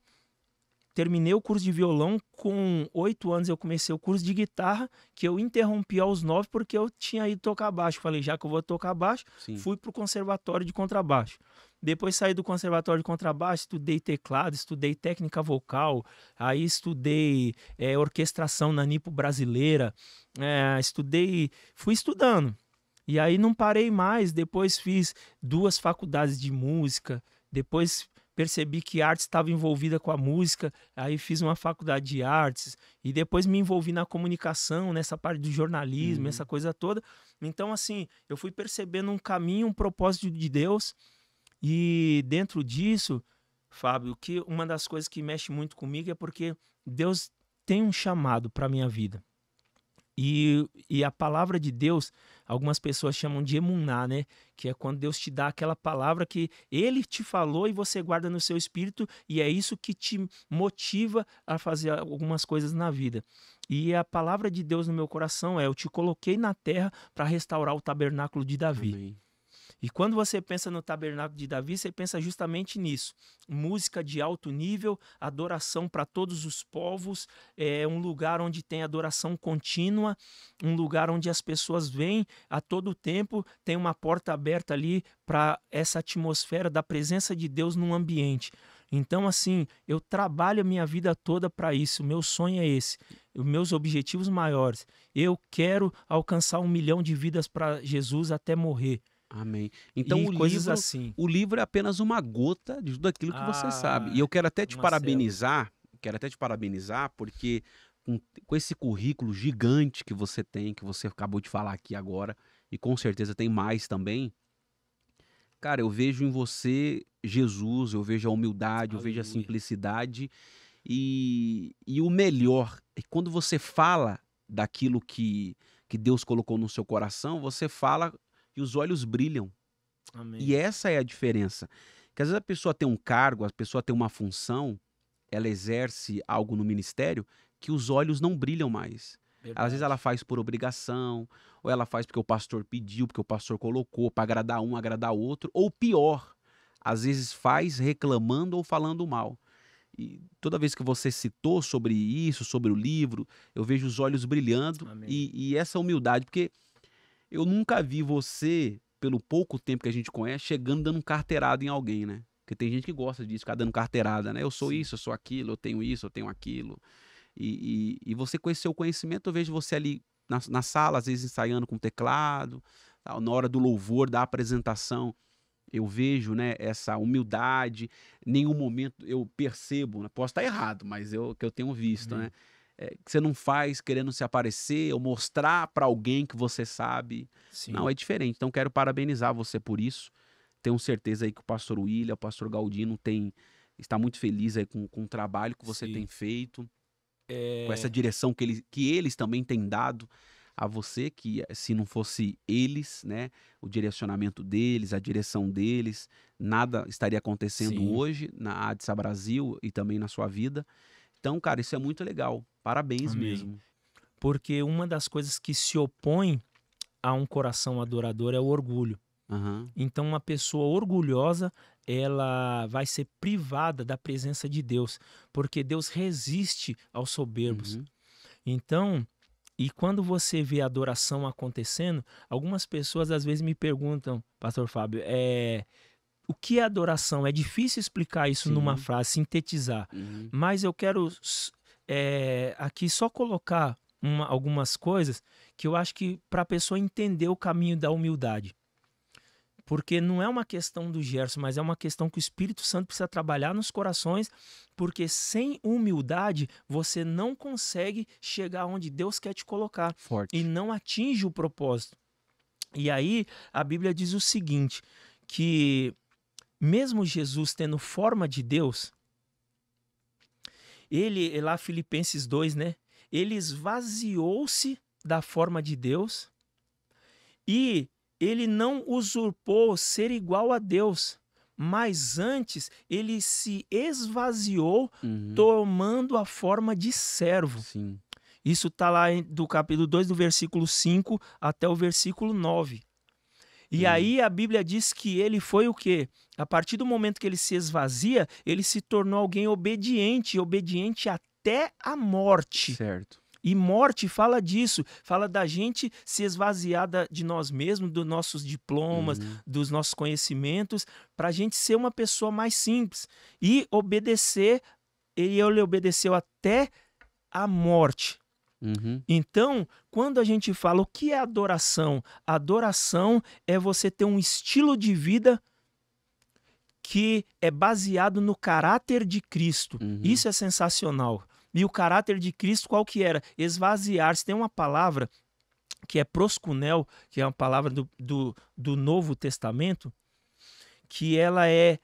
terminei o curso de violão, com oito anos eu comecei o curso de guitarra, que eu interrompi aos nove porque eu tinha ido tocar baixo. Falei, já que eu vou tocar baixo, Sim. fui o conservatório de contrabaixo. Depois saí do conservatório de contrabaixo, estudei teclado, estudei técnica vocal, aí estudei é, orquestração na Nipo brasileira, é, estudei, fui estudando. E aí não parei mais, depois fiz duas faculdades de música, depois percebi que artes estava envolvida com a música, aí fiz uma faculdade de artes e depois me envolvi na comunicação, nessa parte do jornalismo, uhum. essa coisa toda. Então, assim, eu fui percebendo um caminho, um propósito de Deus e dentro disso, Fábio, que uma das coisas que mexe muito comigo é porque Deus tem um chamado para minha vida e, e a palavra de Deus algumas pessoas chamam de emuná, né? Que é quando Deus te dá aquela palavra que ele te falou e você guarda no seu espírito, e é isso que te motiva a fazer algumas coisas na vida. E a palavra de Deus no meu coração é: Eu te coloquei na terra para restaurar o tabernáculo de Davi. Amém. E quando você pensa no tabernáculo de Davi, você pensa justamente nisso: música de alto nível, adoração para todos os povos, é um lugar onde tem adoração contínua, um lugar onde as pessoas vêm a todo tempo, tem uma porta aberta ali para essa atmosfera da presença de Deus no ambiente. Então, assim, eu trabalho a minha vida toda para isso. O meu sonho é esse. Os meus objetivos maiores. Eu quero alcançar um milhão de vidas para Jesus até morrer. Amém. Então e o livro, assim. o livro é apenas uma gota de tudo aquilo que ah, você sabe. E eu quero até te parabenizar, quero até te parabenizar porque com, com esse currículo gigante que você tem, que você acabou de falar aqui agora, e com certeza tem mais também. Cara, eu vejo em você Jesus, eu vejo a humildade, Aleluia. eu vejo a simplicidade e, e o melhor. é quando você fala daquilo que, que Deus colocou no seu coração, você fala e os olhos brilham. Amém. E essa é a diferença. Que às vezes a pessoa tem um cargo, a pessoa tem uma função, ela exerce algo no ministério que os olhos não brilham mais. Verdade. Às vezes ela faz por obrigação, ou ela faz porque o pastor pediu, porque o pastor colocou, para agradar um, agradar outro, ou pior, às vezes faz reclamando ou falando mal. E toda vez que você citou sobre isso, sobre o livro, eu vejo os olhos brilhando e, e, essa humildade, porque eu nunca vi você, pelo pouco tempo que a gente conhece, chegando dando carteirada em alguém, né? Porque tem gente que gosta disso, ficar dando carteirada, né? Eu sou Sim. isso, eu sou aquilo, eu tenho isso, eu tenho aquilo. E, e, e você com o seu conhecimento, eu vejo você ali na, na sala, às vezes ensaiando com teclado, tal, na hora do louvor, da apresentação. Eu vejo né, essa humildade, nenhum momento eu percebo, né? posso estar errado, mas eu que eu tenho visto, uhum. né? é, que você não faz querendo se aparecer ou mostrar para alguém que você sabe. Sim. Não, é diferente. Então quero parabenizar você por isso. Tenho certeza aí que o pastor William, o pastor Galdino tem está muito feliz aí com, com o trabalho que você Sim. tem feito, é... com essa é. direção que, eles que eles também têm dado a você, que eh, se não fosse eles, né, o direcionamento deles, a direção deles, nada estaria acontecendo Sim. hoje na Adsa Brasil e também na sua vida. Então, cara, isso é muito legal. Parabéns Amém. mesmo. Porque uma das coisas que se opõe a um coração adorador é o orgulho. Uhum. Então, uma pessoa orgulhosa, ela vai ser privada da presença de Deus, porque Deus resiste aos soberbos. Uhum. Então, e quando você vê a adoração acontecendo, algumas pessoas às vezes me perguntam, Pastor Fábio, é, o que é adoração. É difícil explicar isso Sim. numa frase, sintetizar. Uhum. Mas eu quero é, aqui só colocar uma, algumas coisas que eu acho que para a pessoa entender o caminho da humildade. Porque não é uma questão do Gerson, mas é uma questão que o Espírito Santo precisa trabalhar nos corações, porque sem humildade você não consegue chegar onde Deus quer te colocar Forte. e não atinge o propósito. E aí a Bíblia diz o seguinte: que mesmo Jesus tendo forma de Deus, ele, é lá Filipenses 2, né? Ele esvaziou-se da forma de Deus e ele não usurpou ser igual a Deus, mas antes ele se esvaziou uhum. tomando a forma de servo. Sim. Isso está lá do capítulo 2, do versículo 5 até o versículo 9. E uhum. aí a Bíblia diz que ele foi o quê? A partir do momento que ele se esvazia, ele se tornou alguém obediente, obediente até a morte. Certo. E morte fala disso, fala da gente se esvaziada de nós mesmos, dos nossos diplomas, uhum. dos nossos conhecimentos, para a gente ser uma pessoa mais simples e obedecer. E ele obedeceu até a morte. Uhum. Então, quando a gente fala o que é adoração, adoração é você ter um estilo de vida que é baseado no caráter de Cristo. Uhum. Isso é sensacional. E o caráter de Cristo qual que era? Esvaziar-se. Tem uma palavra que é proscunel, que é uma palavra do, do, do Novo Testamento, que ela é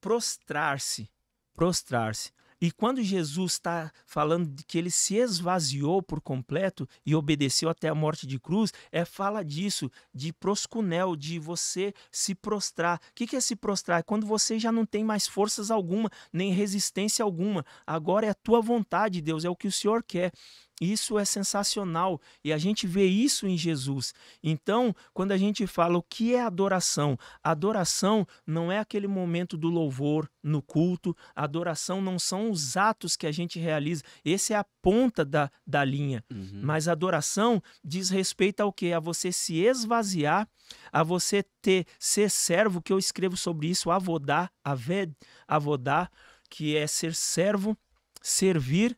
prostrar-se. Prostrar-se. E quando Jesus está falando de que ele se esvaziou por completo e obedeceu até a morte de cruz, é fala disso, de proscunel, de você se prostrar. O que é se prostrar? É quando você já não tem mais forças alguma, nem resistência alguma. Agora é a tua vontade, Deus, é o que o Senhor quer. Isso é sensacional e a gente vê isso em Jesus. Então, quando a gente fala o que é adoração, adoração não é aquele momento do louvor no culto, adoração não são os atos que a gente realiza, esse é a ponta da, da linha. Uhum. Mas adoração diz respeito ao que? A você se esvaziar, a você ter, ser servo, que eu escrevo sobre isso, avodar, aved, avodar, que é ser servo, servir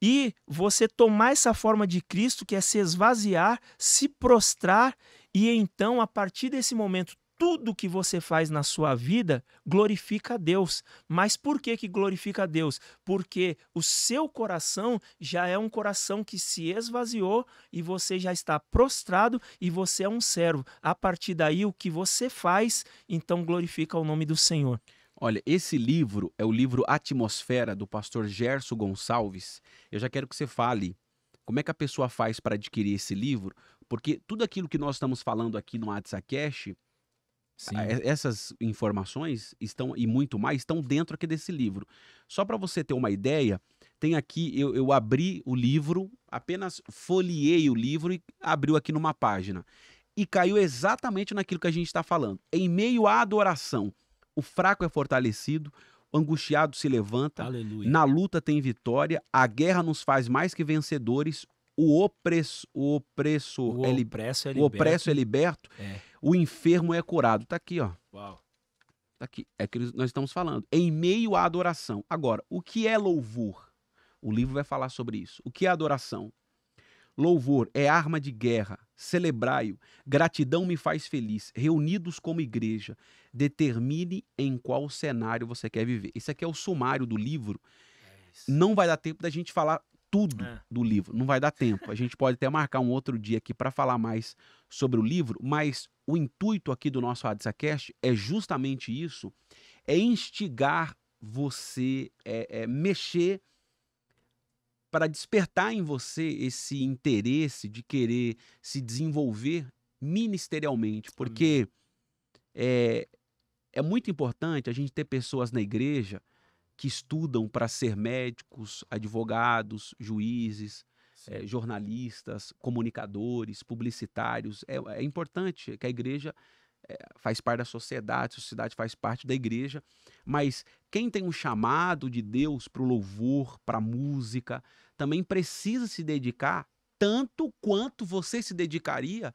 e você tomar essa forma de Cristo, que é se esvaziar, se prostrar, e então, a partir desse momento, tudo que você faz na sua vida glorifica a Deus. Mas por que que glorifica a Deus? Porque o seu coração já é um coração que se esvaziou e você já está prostrado e você é um servo. A partir daí o que você faz então glorifica o nome do Senhor. Olha, esse livro é o livro Atmosfera, do pastor Gerson Gonçalves. Eu já quero que você fale como é que a pessoa faz para adquirir esse livro, porque tudo aquilo que nós estamos falando aqui no Atsacash, essas informações estão e muito mais estão dentro aqui desse livro. Só para você ter uma ideia, tem aqui, eu, eu abri o livro, apenas foliei o livro e abriu aqui numa página. E caiu exatamente naquilo que a gente está falando. Em meio à adoração, o fraco é fortalecido, o angustiado se levanta, Aleluia. na luta tem vitória, a guerra nos faz mais que vencedores, o, o o é, li, opresso é liberto, o, opresso é liberto é. o enfermo é curado. Tá aqui, ó. Uau. Tá aqui, é que nós estamos falando. Em meio à adoração. Agora, o que é louvor? O livro vai falar sobre isso. O que é adoração? Louvor é arma de guerra, celebrai-o. Gratidão me faz feliz. Reunidos como igreja, determine em qual cenário você quer viver. Esse aqui é o sumário do livro. É não vai dar tempo da gente falar tudo é. do livro, não vai dar tempo. A gente pode até marcar um outro dia aqui para falar mais sobre o livro, mas o intuito aqui do nosso AdsaCast é justamente isso: é instigar você, é, é mexer para despertar em você esse interesse de querer se desenvolver ministerialmente, porque é, é muito importante a gente ter pessoas na igreja que estudam para ser médicos, advogados, juízes, é, jornalistas, comunicadores, publicitários. É, é importante que a igreja é, faz parte da sociedade, a sociedade faz parte da igreja, mas quem tem um chamado de Deus para o louvor, para a música, também precisa se dedicar tanto quanto você se dedicaria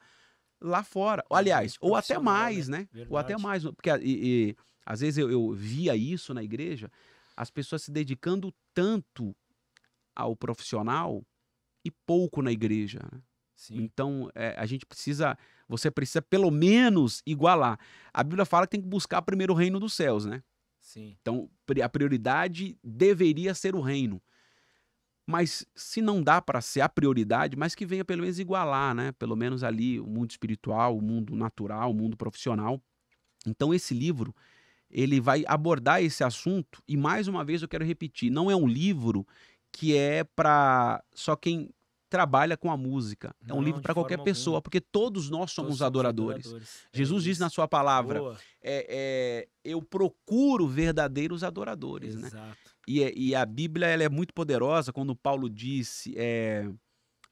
lá fora. Aliás, ou até mais, né? né? Verdade. Ou até mais, porque ah, e, e, às vezes eu, eu via isso na igreja, as pessoas se dedicando tanto ao profissional e pouco na igreja. Né? Sim. Então, é, a gente precisa, você precisa pelo menos igualar. A Bíblia fala que tem que buscar primeiro o reino dos céus, né? Sim. Então, a prioridade deveria ser o reino. Mas se não dá para ser a prioridade, mas que venha pelo menos igualar, né? Pelo menos ali o mundo espiritual, o mundo natural, o mundo profissional. Então, esse livro, ele vai abordar esse assunto e mais uma vez eu quero repetir, não é um livro que é para só quem trabalha com a música. Não, é um livro para qualquer pessoa, alguma. porque todos nós somos, todos somos adoradores. adoradores. É Jesus é diz na sua palavra: é, é, eu procuro verdadeiros adoradores. Né? Exato. Né? E, é, e, a Bíblia ela é muito poderosa quando Paulo disse é,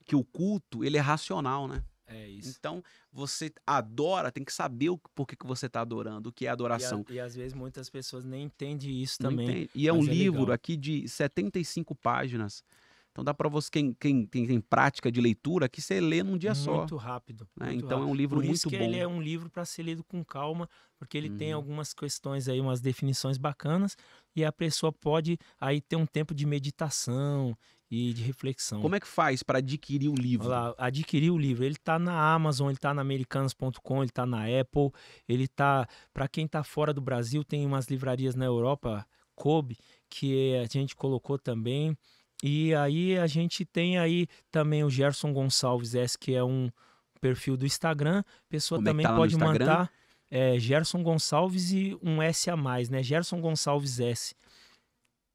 que o culto ele é racional, né? É então, você adora, tem que saber o, por que, você está adorando, o que é adoração. E, a, e, às vezes muitas pessoas nem entendem isso também. E é um é livro legal. aqui de 75 páginas. Então dá para você, quem, quem, quem, tem prática de leitura, que você lê num dia muito só. Muito rápido. Né? Muito então rápido. é um livro Por muito isso que bom. Ele é um livro para ser lido com calma, porque ele uhum. tem algumas questões aí, umas definições bacanas, e a pessoa pode aí ter um tempo de meditação e de reflexão. Como é que faz para adquirir o livro? Lá, adquirir o livro, ele está na Amazon, ele está na americanas.com, ele está na Apple, ele está para quem está fora do Brasil, tem umas livrarias na Europa, Kobe, que a gente colocou também e aí a gente tem aí também o Gerson Gonçalves S, que é um perfil do Instagram. Pessoa Como é também é tá pode mandar é, Gerson Gonçalves e um S a mais, né? Gerson Gonçalves S.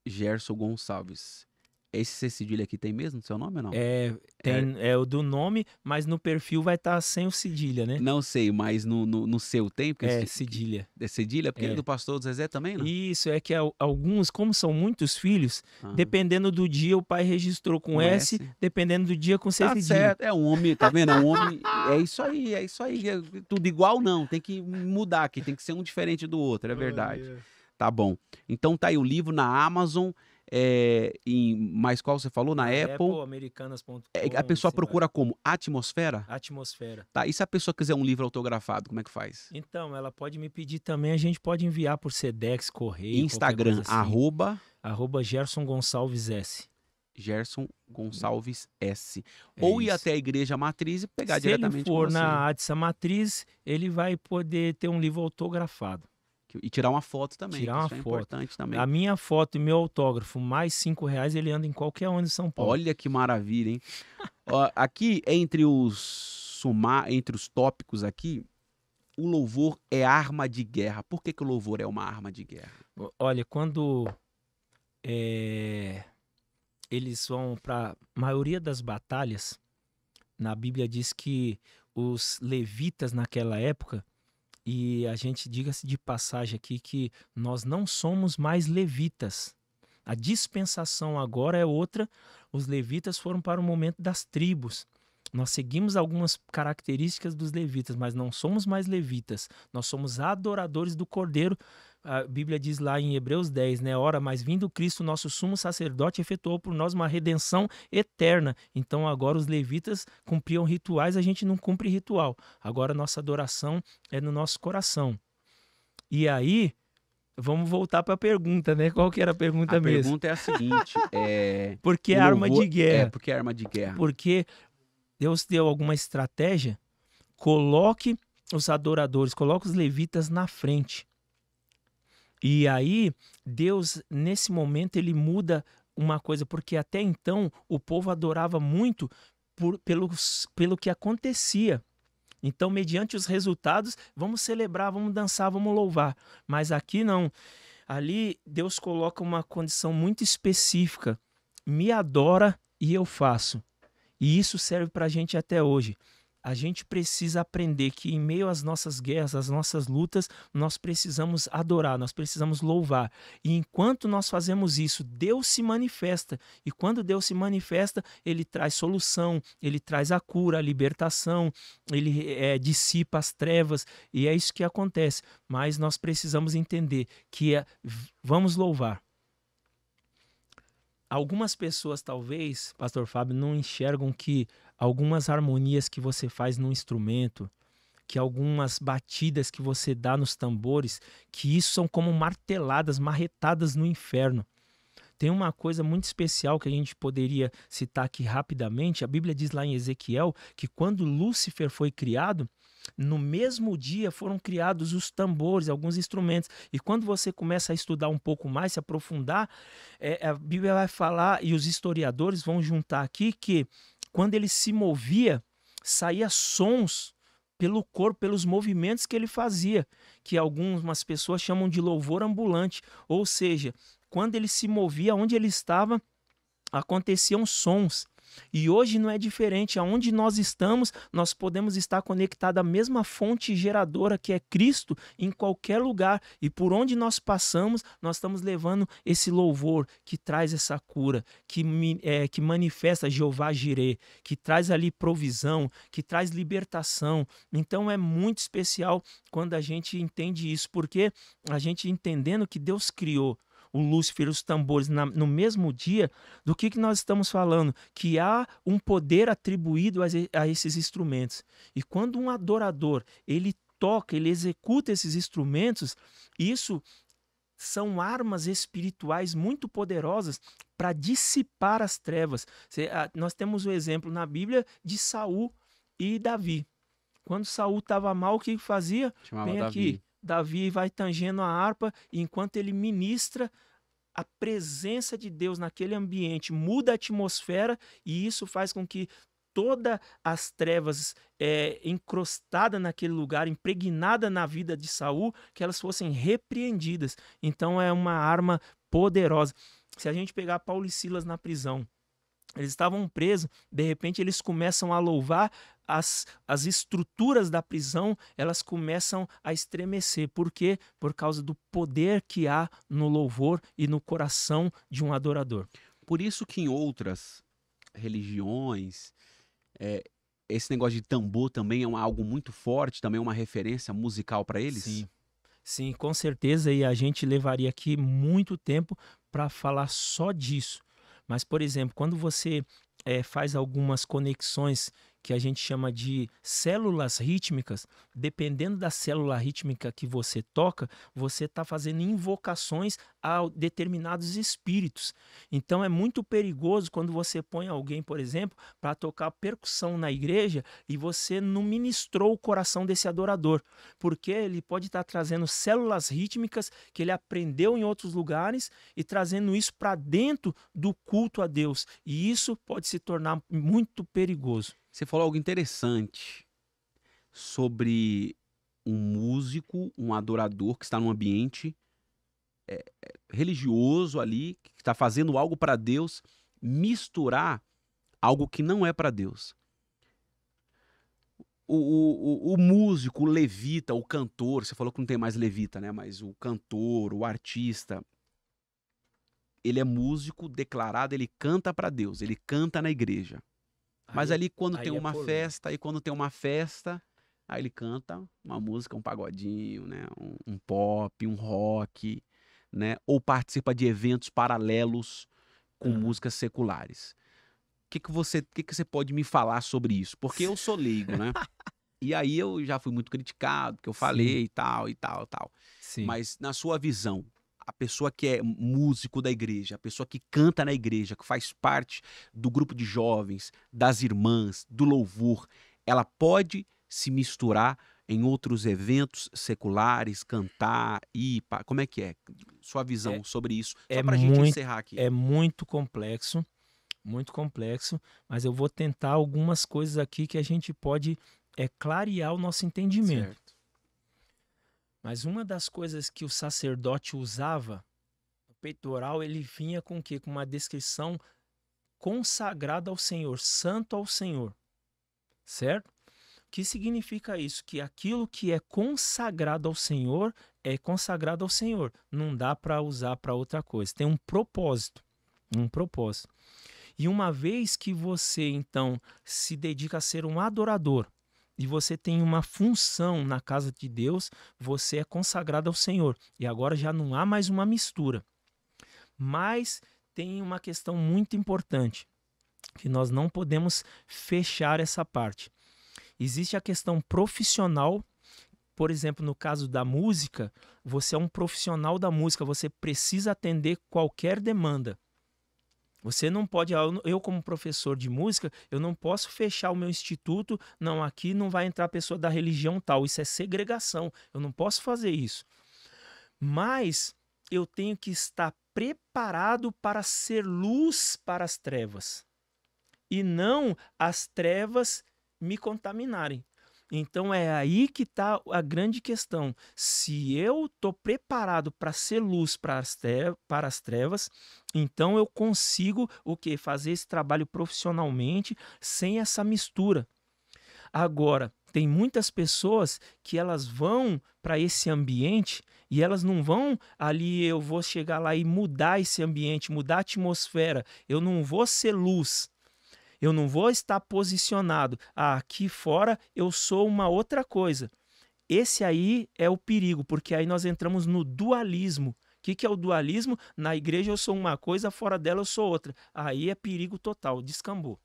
Gerson Gonçalves. Esse C cedilha aqui tem mesmo seu nome ou não? É, tem, é... é o do nome, mas no perfil vai estar tá sem o cedilha, né? Não sei, mas no, no, no seu tem? Porque é, cedilha. É cedilha, porque é, é. do pastor Zezé também, não? Isso, é que alguns, como são muitos filhos, ah. dependendo do dia o pai registrou com, com S, S, dependendo do dia com C tá cedilha. certo, é um homem, tá vendo? É um homem, é isso aí, é isso aí. É tudo igual não, tem que mudar aqui, tem que ser um diferente do outro, é verdade. Oh, yeah. Tá bom. Então tá aí o livro na Amazon é, em mais qual você falou? Na, na Apple. Apple americanas.com. É, a pessoa procura como? Atmosfera? Atmosfera. Tá, e se a pessoa quiser um livro autografado, como é que faz? Então, ela pode me pedir também, a gente pode enviar por Sedex, Correio. Instagram, assim. arroba. Arroba Gerson Gonçalves S. Gerson Gonçalves S. É Ou isso. ir até a igreja matriz e pegar Se diretamente. Se ele for na Adsa Matriz, ele vai poder ter um livro autografado. E tirar uma foto também. Tirar uma é foto. É importante também. A minha foto e meu autógrafo, mais cinco reais, ele anda em qualquer ônibus de São Paulo. Olha que maravilha, hein? Ó, aqui, entre os sumar, entre os tópicos aqui, o louvor é arma de guerra. Por que, que o louvor é uma arma de guerra? Olha, quando é, eles vão para a maioria das batalhas, na Bíblia diz que os levitas naquela época e a gente, diga-se de passagem aqui, que nós não somos mais levitas. A dispensação agora é outra. Os levitas foram para o momento das tribos. Nós seguimos algumas características dos levitas, mas não somos mais levitas. Nós somos adoradores do Cordeiro, a Bíblia diz lá em Hebreus 10, né? Ora, mas vindo Cristo, nosso sumo sacerdote, efetuou por nós uma redenção eterna. Então agora os levitas cumpriam rituais, a gente não cumpre ritual. Agora nossa adoração é no nosso coração. E aí, vamos voltar para a pergunta, né? Qual que era a pergunta a mesmo? A pergunta é a seguinte: é... Por que é arma de guerra? É, porque é arma de guerra. Porque Deus deu alguma estratégia, coloque os adoradores, coloque os levitas na frente e aí, Deus, nesse momento, ele muda uma coisa, porque até então o povo adorava muito por, pelo, pelo que acontecia. Então, mediante os resultados, vamos celebrar, vamos dançar, vamos louvar. Mas aqui não. Ali, Deus coloca uma condição muito específica: me adora e eu faço. E isso serve para a gente até hoje. A gente precisa aprender que em meio às nossas guerras, às nossas lutas, nós precisamos adorar, nós precisamos louvar. E enquanto nós fazemos isso, Deus se manifesta. E quando Deus se manifesta, ele traz solução, ele traz a cura, a libertação, ele é, dissipa as trevas. E é isso que acontece. Mas nós precisamos entender que é, vamos louvar algumas pessoas talvez, pastor Fábio, não enxergam que algumas harmonias que você faz no instrumento, que algumas batidas que você dá nos tambores, que isso são como marteladas, marretadas no inferno. Tem uma coisa muito especial que a gente poderia citar aqui rapidamente. A Bíblia diz lá em Ezequiel que quando Lúcifer foi criado, no mesmo dia foram criados os tambores, alguns instrumentos. E quando você começa a estudar um pouco mais, se aprofundar, é, a Bíblia vai falar e os historiadores vão juntar aqui que quando ele se movia, saía sons pelo corpo, pelos movimentos que ele fazia, que algumas pessoas chamam de louvor ambulante, ou seja, quando ele se movia, onde ele estava, aconteciam sons. E hoje não é diferente. Aonde nós estamos, nós podemos estar conectados à mesma fonte geradora que é Cristo em qualquer lugar. E por onde nós passamos, nós estamos levando esse louvor que traz essa cura, que, é, que manifesta Jeová Jireh, que traz ali provisão, que traz libertação. Então é muito especial quando a gente entende isso, porque a gente entendendo que Deus criou o Lúcifer e os tambores na, no mesmo dia, do que, que nós estamos falando? Que há um poder atribuído a, a esses instrumentos. E quando um adorador ele toca, ele executa esses instrumentos, isso são armas espirituais muito poderosas para dissipar as trevas. Nós temos o exemplo na Bíblia de Saul e Davi. Quando Saul estava mal, o que fazia? Chamava Vem aqui, Davi vai tangendo a harpa e enquanto ele ministra, a presença de Deus naquele ambiente muda a atmosfera e isso faz com que todas as trevas é, encrostada naquele lugar, impregnada na vida de Saul, que elas fossem repreendidas. Então é uma arma poderosa. Se a gente pegar Paulo e Silas na prisão, eles estavam presos, de repente eles começam a louvar as, as estruturas da prisão, elas começam a estremecer. Por quê? Por causa do poder que há no louvor e no coração de um adorador. Por isso que em outras religiões, é, esse negócio de tambor também é um, algo muito forte, também é uma referência musical para eles? Sim. Sim, com certeza, e a gente levaria aqui muito tempo para falar só disso. Mas, por exemplo, quando você é, faz algumas conexões que a gente chama de células rítmicas. Dependendo da célula rítmica que você toca, você está fazendo invocações a determinados espíritos. Então é muito perigoso quando você põe alguém, por exemplo, para tocar percussão na igreja e você não ministrou o coração desse adorador, porque ele pode estar tá trazendo células rítmicas que ele aprendeu em outros lugares e trazendo isso para dentro do culto a Deus. E isso pode se tornar muito perigoso. Você falou algo interessante sobre um músico, um adorador que está num ambiente é, é, religioso ali, que está fazendo algo para Deus, misturar algo que não é para Deus. O, o, o, músico, o levita, o cantor, você falou que não tem mais levita, né? Mas o cantor, o artista, ele é músico declarado, ele canta para Deus, ele canta na igreja. Mas aí, ali quando tem é uma festa, e quando tem uma festa, aí ele canta uma música, um pagodinho, né? Um, um pop, um rock, né? Ou participa de eventos paralelos com músicas seculares. O que, que, você, que, que você pode me falar sobre isso? Porque eu sou leigo, né? e aí eu já fui muito criticado, porque eu falei Sim. e tal, e tal, e tal. Sim. Mas na sua visão, a pessoa que é músico da igreja, a pessoa que canta na igreja, que faz parte do grupo de jovens, das irmãs, do louvor, ela pode se misturar em outros eventos seculares, cantar, ir, como é que é? Sua visão é, sobre isso, é só é para a gente encerrar aqui. É muito complexo, muito complexo, mas eu vou tentar algumas coisas aqui que a gente pode é, clarear o nosso entendimento. Certo. Mas uma das coisas que o sacerdote usava, o peitoral, ele vinha com que com uma descrição consagrada ao Senhor, santo ao Senhor. Certo? O que significa isso? Que aquilo que é consagrado ao Senhor é consagrado ao Senhor. Não dá para usar para outra coisa. Tem um propósito, um propósito. E uma vez que você então se dedica a ser um adorador, e você tem uma função na casa de Deus, você é consagrado ao Senhor. E agora já não há mais uma mistura. Mas tem uma questão muito importante que nós não podemos fechar essa parte. Existe a questão profissional, por exemplo, no caso da música, você é um profissional da música, você precisa atender qualquer demanda. Você não pode, eu como professor de música, eu não posso fechar o meu instituto, não, aqui não vai entrar pessoa da religião tal, isso é segregação, eu não posso fazer isso. Mas eu tenho que estar preparado para ser luz para as trevas e não as trevas me contaminarem. Então é aí que está a grande questão. Se eu estou preparado para ser luz para as, trevas, então eu consigo o que fazer esse trabalho profissionalmente sem essa mistura. Agora tem muitas pessoas que elas vão para esse ambiente e elas não vão ali eu vou chegar lá e mudar esse ambiente, mudar a atmosfera. Eu não vou ser luz eu não vou estar posicionado. Ah, aqui fora eu sou uma outra coisa. Esse aí é o perigo, porque aí nós entramos no dualismo. O que, que é o dualismo? Na igreja eu sou uma coisa, fora dela eu sou outra. Aí é perigo total, descambou.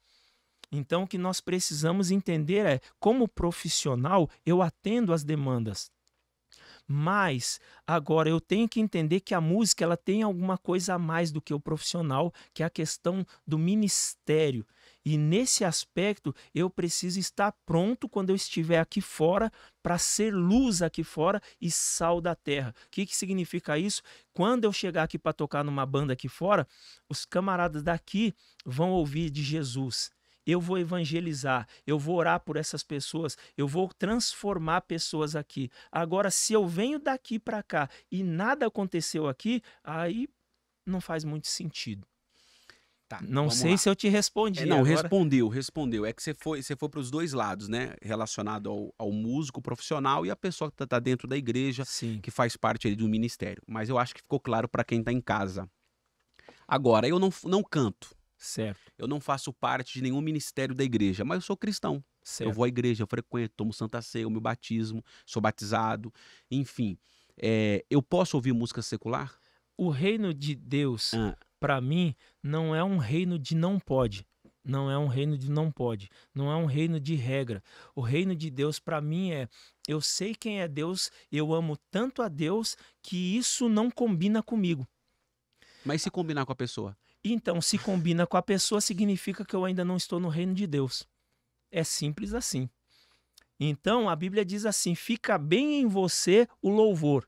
Então, o que nós precisamos entender é como profissional eu atendo às demandas. Mas agora eu tenho que entender que a música ela tem alguma coisa a mais do que o profissional, que é a questão do ministério. E nesse aspecto, eu preciso estar pronto quando eu estiver aqui fora para ser luz aqui fora e sal da terra. O que, que significa isso? Quando eu chegar aqui para tocar numa banda aqui fora, os camaradas daqui vão ouvir de Jesus eu vou evangelizar, eu vou orar por essas pessoas, eu vou transformar pessoas aqui. Agora, se eu venho daqui para cá e nada aconteceu aqui, aí não faz muito sentido. Tá, não sei lá. se eu te respondi. É, não, agora... respondeu, respondeu. É que você foi, você foi para os dois lados, né? Relacionado ao, ao músico profissional e a pessoa que está tá dentro da igreja, Sim. que faz parte ali do ministério. Mas eu acho que ficou claro para quem está em casa. Agora, eu não, não canto. Certo. Eu não faço parte de nenhum ministério da igreja, mas eu sou cristão. Certo. Eu vou à igreja, eu frequento, tomo Santa Ceia, eu me batismo, sou batizado, enfim. É, eu posso ouvir música secular? O reino de Deus. Ah para mim, não é um reino de não pode. Não é um reino de não pode. Não é um reino de regra. O reino de Deus, para mim, é eu sei quem é Deus, eu amo tanto a Deus que isso não combina comigo. Mas se combinar com a pessoa? Então, se combina com a pessoa, significa que eu ainda não estou no reino de Deus. É simples assim. Então, a Bíblia diz assim: fica bem em você o louvor.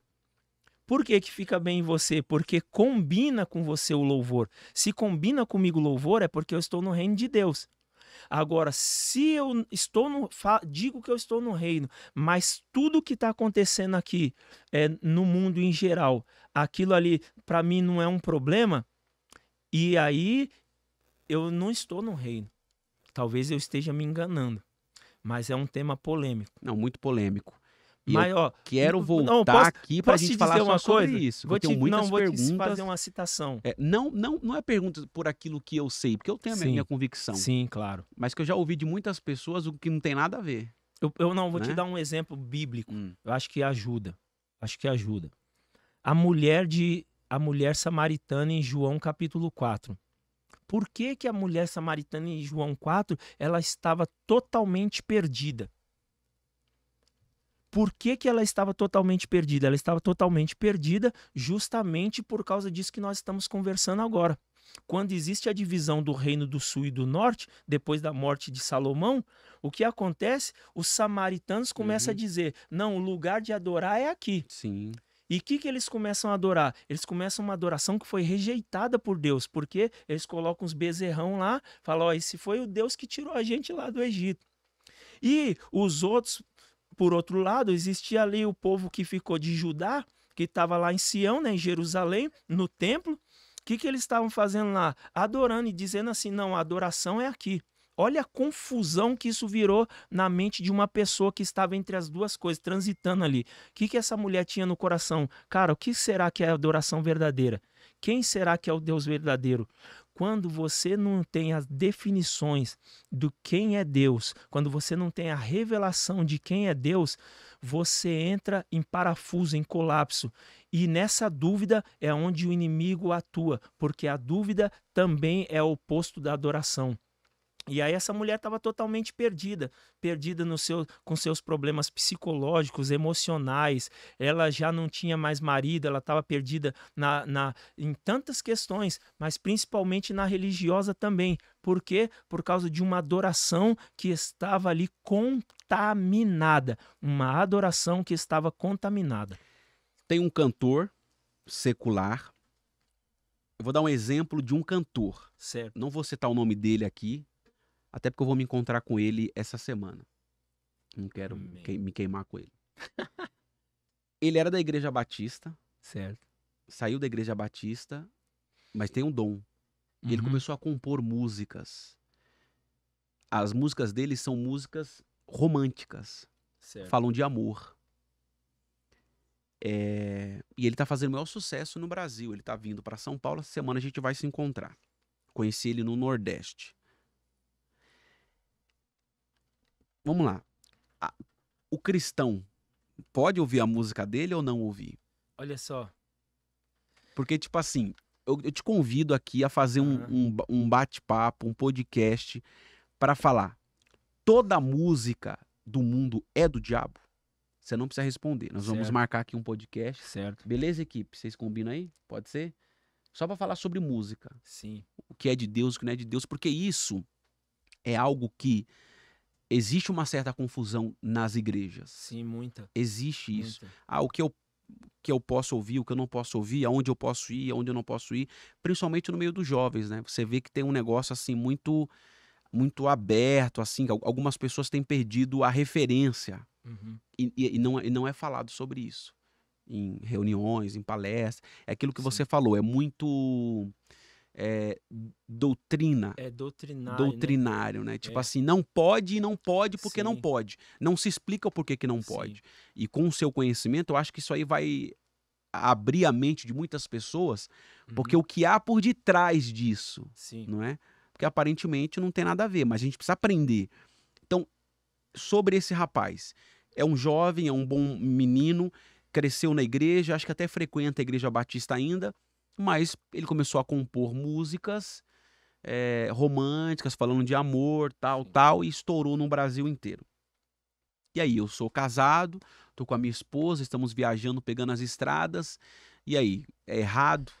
Por que, que fica bem em você? Porque combina com você o louvor. Se combina comigo o louvor, é porque eu estou no reino de Deus. Agora, se eu estou no. Digo que eu estou no reino, mas tudo que está acontecendo aqui, é, no mundo em geral, aquilo ali para mim não é um problema, e aí eu não estou no reino. Talvez eu esteja me enganando, mas é um tema polêmico. Não, muito polêmico. Mas, ó, quero voltar não, posso, aqui para a gente falar uma coisa? sobre isso. Vou eu te, tenho muitas não, vou perguntas. fazer uma citação. É, não, não, não é pergunta por aquilo que eu sei, porque eu tenho a minha, minha convicção. Sim, claro. Mas que eu já ouvi de muitas pessoas o que não tem nada a ver. Eu, eu não vou né? te dar um exemplo bíblico. Hum. Eu acho que ajuda. Acho que ajuda. A mulher de a mulher samaritana em João capítulo 4. Por que, que a mulher samaritana em João 4 ela estava totalmente perdida? Por que, que ela estava totalmente perdida? Ela estava totalmente perdida justamente por causa disso que nós estamos conversando agora. Quando existe a divisão do reino do sul e do norte, depois da morte de Salomão, o que acontece? Os samaritanos começam uhum. a dizer: não, o lugar de adorar é aqui. Sim. E o que, que eles começam a adorar? Eles começam uma adoração que foi rejeitada por Deus, porque eles colocam os bezerrão lá, falam: ó, esse foi o Deus que tirou a gente lá do Egito. E os outros por outro lado, existia ali o povo que ficou de Judá, que estava lá em Sião, né, em Jerusalém, no templo. O que, que eles estavam fazendo lá? Adorando e dizendo assim: não, a adoração é aqui. Olha a confusão que isso virou na mente de uma pessoa que estava entre as duas coisas, transitando ali. O que, que essa mulher tinha no coração? Cara, o que será que é a adoração verdadeira? Quem será que é o Deus verdadeiro? quando você não tem as definições do quem é Deus, quando você não tem a revelação de quem é Deus, você entra em parafuso, em colapso. E nessa dúvida é onde o inimigo atua, porque a dúvida também é oposto da adoração. E aí essa mulher estava totalmente perdida, perdida no seu, com seus problemas psicológicos, emocionais. Ela já não tinha mais marido, ela estava perdida na, na, em tantas questões, mas principalmente na religiosa também. Por quê? Por causa de uma adoração que estava ali contaminada, uma adoração que estava contaminada. Tem um cantor secular. Eu vou dar um exemplo de um cantor. Certo. Não vou citar o nome dele aqui, até porque eu vou me encontrar com ele essa semana. Não quero que, me queimar com ele. ele era da Igreja Batista. Certo. Saiu da Igreja Batista, mas tem um dom. Uhum. Ele começou a compor músicas. As músicas dele são músicas românticas. Certo. Falam de amor. É... E ele tá fazendo o maior sucesso no Brasil. Ele tá vindo para São Paulo. Essa semana a gente vai se encontrar. Conheci ele no Nordeste. vamos lá. o cristão pode ouvir a música dele ou não ouvir? Olha só. Porque, tipo assim, eu, eu te convido aqui a fazer um, uhum. um, um bate-papo, um podcast, para falar. Toda música do mundo é do diabo? Você não precisa responder. Nós certo. vamos marcar aqui um podcast. Certo. Beleza, equipe? Vocês combinam aí? Pode ser? Só para falar sobre música. Sim. O que é de Deus, o que não é de Deus, porque isso é algo que existe uma certa confusão nas igrejas. Sim, muita. Existe muita. isso. Ah, o que eu que eu posso ouvir, o que eu não posso ouvir, aonde eu posso ir, aonde eu não posso ir, principalmente no meio dos jovens, né? Você vê que tem um negócio assim muito muito aberto, assim, algumas pessoas têm perdido a referência uhum. e, e, não, e não é falado sobre isso em reuniões, em palestras, é aquilo que Sim. você falou, é muito é, doutrina. É doutrinário. Né? Doutrinário, né? né? Tipo é. assim, não pode e não pode porque Sim. não pode. Não se explica o porquê que não pode. E com o seu conhecimento, eu acho que isso aí vai abrir a mente de muitas pessoas, uhum. porque o que há por detrás disso, Sim. não é? Porque aparentemente não tem nada a ver, mas a gente precisa aprender. Então, sobre esse rapaz, é um jovem, é um bom menino, cresceu na igreja, acho que até frequenta a igreja batista ainda mas ele começou a compor músicas é, românticas, falando de amor, tal, tal, e estourou no Brasil inteiro. E aí, eu sou casado, tô com a minha esposa, estamos viajando, pegando as estradas. E aí, é errado?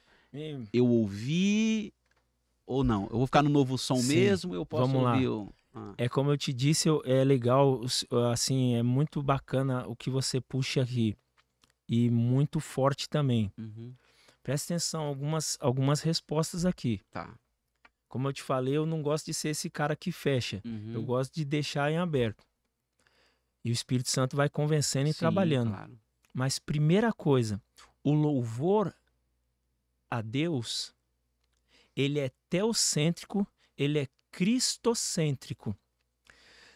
Eu ouvi ou não? Eu vou ficar no novo som Sim. mesmo? Eu posso Vamos ouvir? Lá. O... Ah. É como eu te disse, é legal, assim, é muito bacana o que você puxa aqui. E muito forte também. Uhum. Presta atenção, algumas, algumas respostas aqui. Tá. Como eu te falei, eu não gosto de ser esse cara que fecha. Uhum. Eu gosto de deixar em aberto. E o Espírito Santo vai convencendo e Sim, trabalhando. Claro. Mas primeira coisa, o louvor a Deus, ele é teocêntrico, ele é cristocêntrico.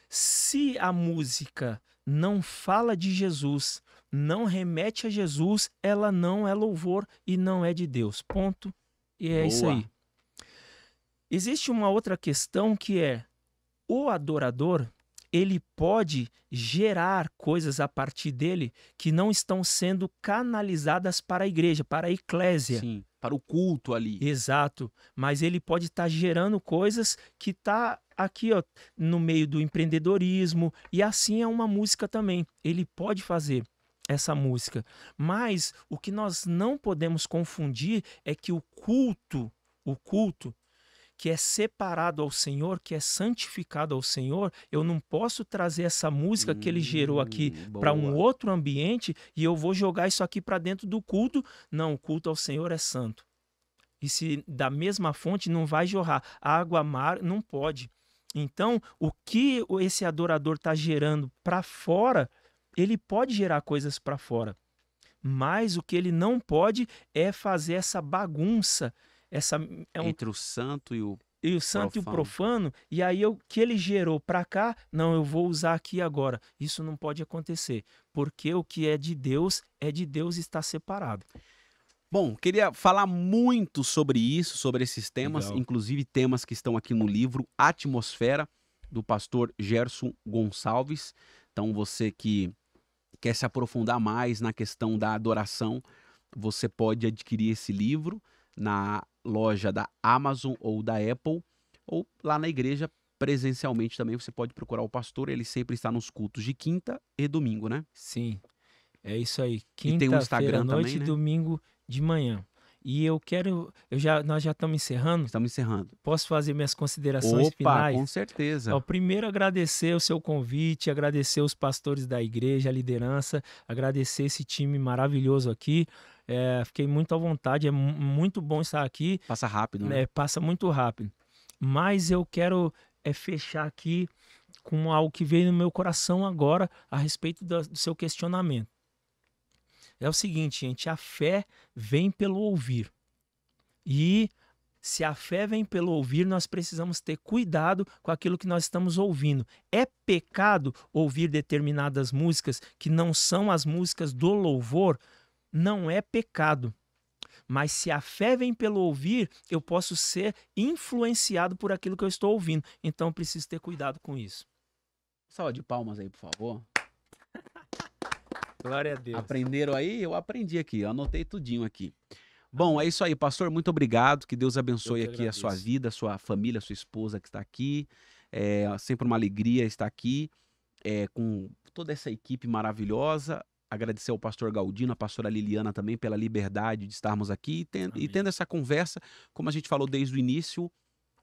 Se a música não fala de Jesus, não remete a Jesus, ela não é louvor e não é de Deus. Ponto. E é Boa. isso aí. Existe uma outra questão que é o adorador, ele pode gerar coisas a partir dele que não estão sendo canalizadas para a igreja, para a eclésia. Sim, para o culto ali. Exato, mas ele pode estar tá gerando coisas que tá aqui, ó, no meio do empreendedorismo e assim é uma música também. Ele pode fazer essa música. Mas o que nós não podemos confundir é que o culto, o culto que é separado ao Senhor, que é santificado ao Senhor, eu não posso trazer essa música hum, que ele gerou aqui hum, para um outro ambiente e eu vou jogar isso aqui para dentro do culto. Não, o culto ao Senhor é santo. E se da mesma fonte não vai jorrar água mar, não pode. Então, o que esse adorador está gerando para fora ele pode gerar coisas para fora, mas o que ele não pode é fazer essa bagunça, essa é um... entre o santo e o e o santo profano. e o profano, e aí o que ele gerou para cá, não, eu vou usar aqui agora. Isso não pode acontecer, porque o que é de Deus é de Deus e está separado. Bom, queria falar muito sobre isso, sobre esses temas, Legal. inclusive temas que estão aqui no livro Atmosfera, do pastor Gerson Gonçalves. Então, você que quer se aprofundar mais na questão da adoração, você pode adquirir esse livro na loja da Amazon ou da Apple, ou lá na igreja presencialmente também. Você pode procurar o pastor, ele sempre está nos cultos de quinta e domingo, né? Sim, é isso aí. Quinta-feira à noite né? e domingo de manhã. E eu quero, eu já, nós já estamos encerrando. Estamos encerrando. Posso fazer minhas considerações Opa, finais? Com certeza. Ó, primeiro, agradecer o seu convite, agradecer os pastores da igreja, a liderança, agradecer esse time maravilhoso aqui. É, fiquei muito à vontade, é muito bom estar aqui. Passa rápido, né? É, passa muito rápido. Mas eu quero é, fechar aqui com algo que veio no meu coração agora a respeito do, do seu questionamento é o seguinte, gente, a fé vem pelo ouvir. E se a fé vem pelo ouvir, nós precisamos ter cuidado com aquilo que nós estamos ouvindo. É pecado ouvir determinadas músicas que não são as músicas do louvor? Não é pecado. Mas se a fé vem pelo ouvir, eu posso ser influenciado por aquilo que eu estou ouvindo. Então preciso ter cuidado com isso. Salve de palmas aí, por favor. Glória a Deus. Aprenderam aí? Eu aprendi aqui, eu anotei tudinho aqui. Bom, é isso aí, pastor. Muito obrigado. Que Deus abençoe aqui a sua vida, a sua família, a sua esposa que está aqui. É sempre uma alegria estar aqui é, com toda essa equipe maravilhosa. Agradecer ao pastor Galdino, a pastora Liliana também pela liberdade de estarmos aqui e, e tendo essa conversa, como a gente falou desde o início,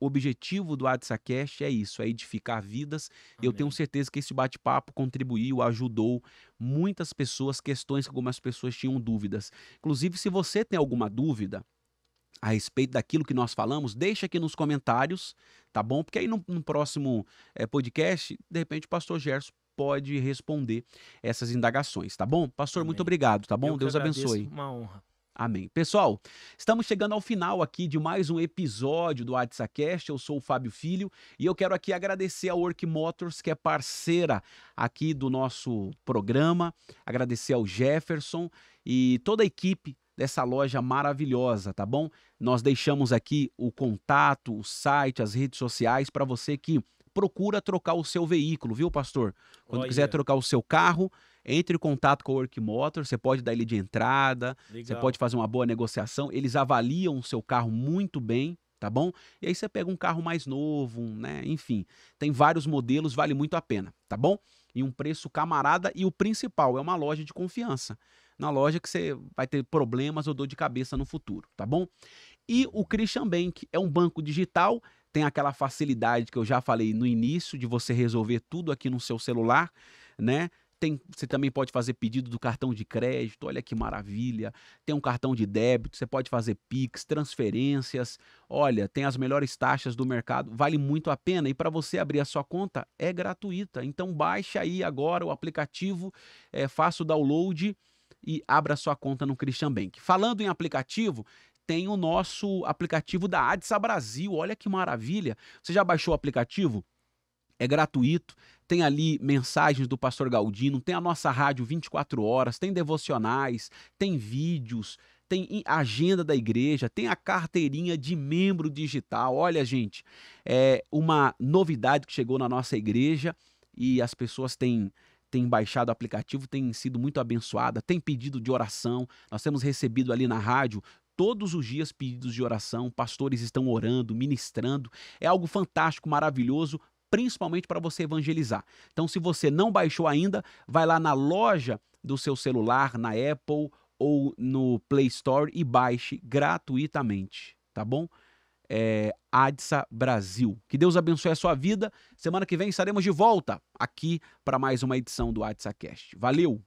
o objetivo do AdsaCast é isso, é edificar vidas. Amém. Eu tenho certeza que esse bate-papo contribuiu, ajudou muitas pessoas, questões que algumas pessoas tinham dúvidas. Inclusive, se você tem alguma dúvida, a respeito daquilo que nós falamos, deixa aqui nos comentários, tá bom? Porque aí no, no próximo é, podcast, de repente o pastor Gerson pode responder essas indagações, tá bom? Pastor, Amém. muito obrigado, tá bom? Eu Deus abençoe. Uma honra. Amém. Pessoal, estamos chegando ao final aqui de mais um episódio do WhatsAppCast. Eu sou o Fábio Filho e eu quero aqui agradecer a Work Motors, que é parceira aqui do nosso programa, agradecer ao Jefferson e toda a equipe dessa loja maravilhosa, tá bom? Nós deixamos aqui o contato, o site, as redes sociais para você que procura trocar o seu veículo, viu, pastor? Quando quiser trocar o seu carro, entre em contato com a Workmotor, você pode dar ele de entrada, Legal. você pode fazer uma boa negociação. Eles avaliam o seu carro muito bem, tá bom? E aí você pega um carro mais novo, um, né? Enfim, tem vários modelos, vale muito a pena, tá bom? E um preço camarada e o principal é uma loja de confiança. Na loja que você vai ter problemas ou dor de cabeça no futuro, tá bom? E o Christian Bank é um banco digital, tem aquela facilidade que eu já falei no início de você resolver tudo aqui no seu celular, né? Tem, você também pode fazer pedido do cartão de crédito, olha que maravilha. Tem um cartão de débito, você pode fazer PIX, transferências. Olha, tem as melhores taxas do mercado, vale muito a pena. E para você abrir a sua conta, é gratuita. Então baixe aí agora o aplicativo, é, faça o download e abra a sua conta no Christian Bank. Falando em aplicativo, tem o nosso aplicativo da Adsa Brasil. Olha que maravilha. Você já baixou o aplicativo? é gratuito. Tem ali mensagens do pastor Galdino, tem a nossa rádio 24 horas, tem devocionais, tem vídeos, tem agenda da igreja, tem a carteirinha de membro digital. Olha, gente, é uma novidade que chegou na nossa igreja e as pessoas têm tem baixado o aplicativo, tem sido muito abençoada, tem pedido de oração. Nós temos recebido ali na rádio todos os dias pedidos de oração, pastores estão orando, ministrando. É algo fantástico, maravilhoso principalmente para você evangelizar. Então, se você não baixou ainda, vai lá na loja do seu celular, na Apple ou no Play Store e baixe gratuitamente, tá bom? É, Adsa Brasil. Que Deus abençoe a sua vida. Semana que vem estaremos de volta aqui para mais uma edição do Adsa Cast. Valeu!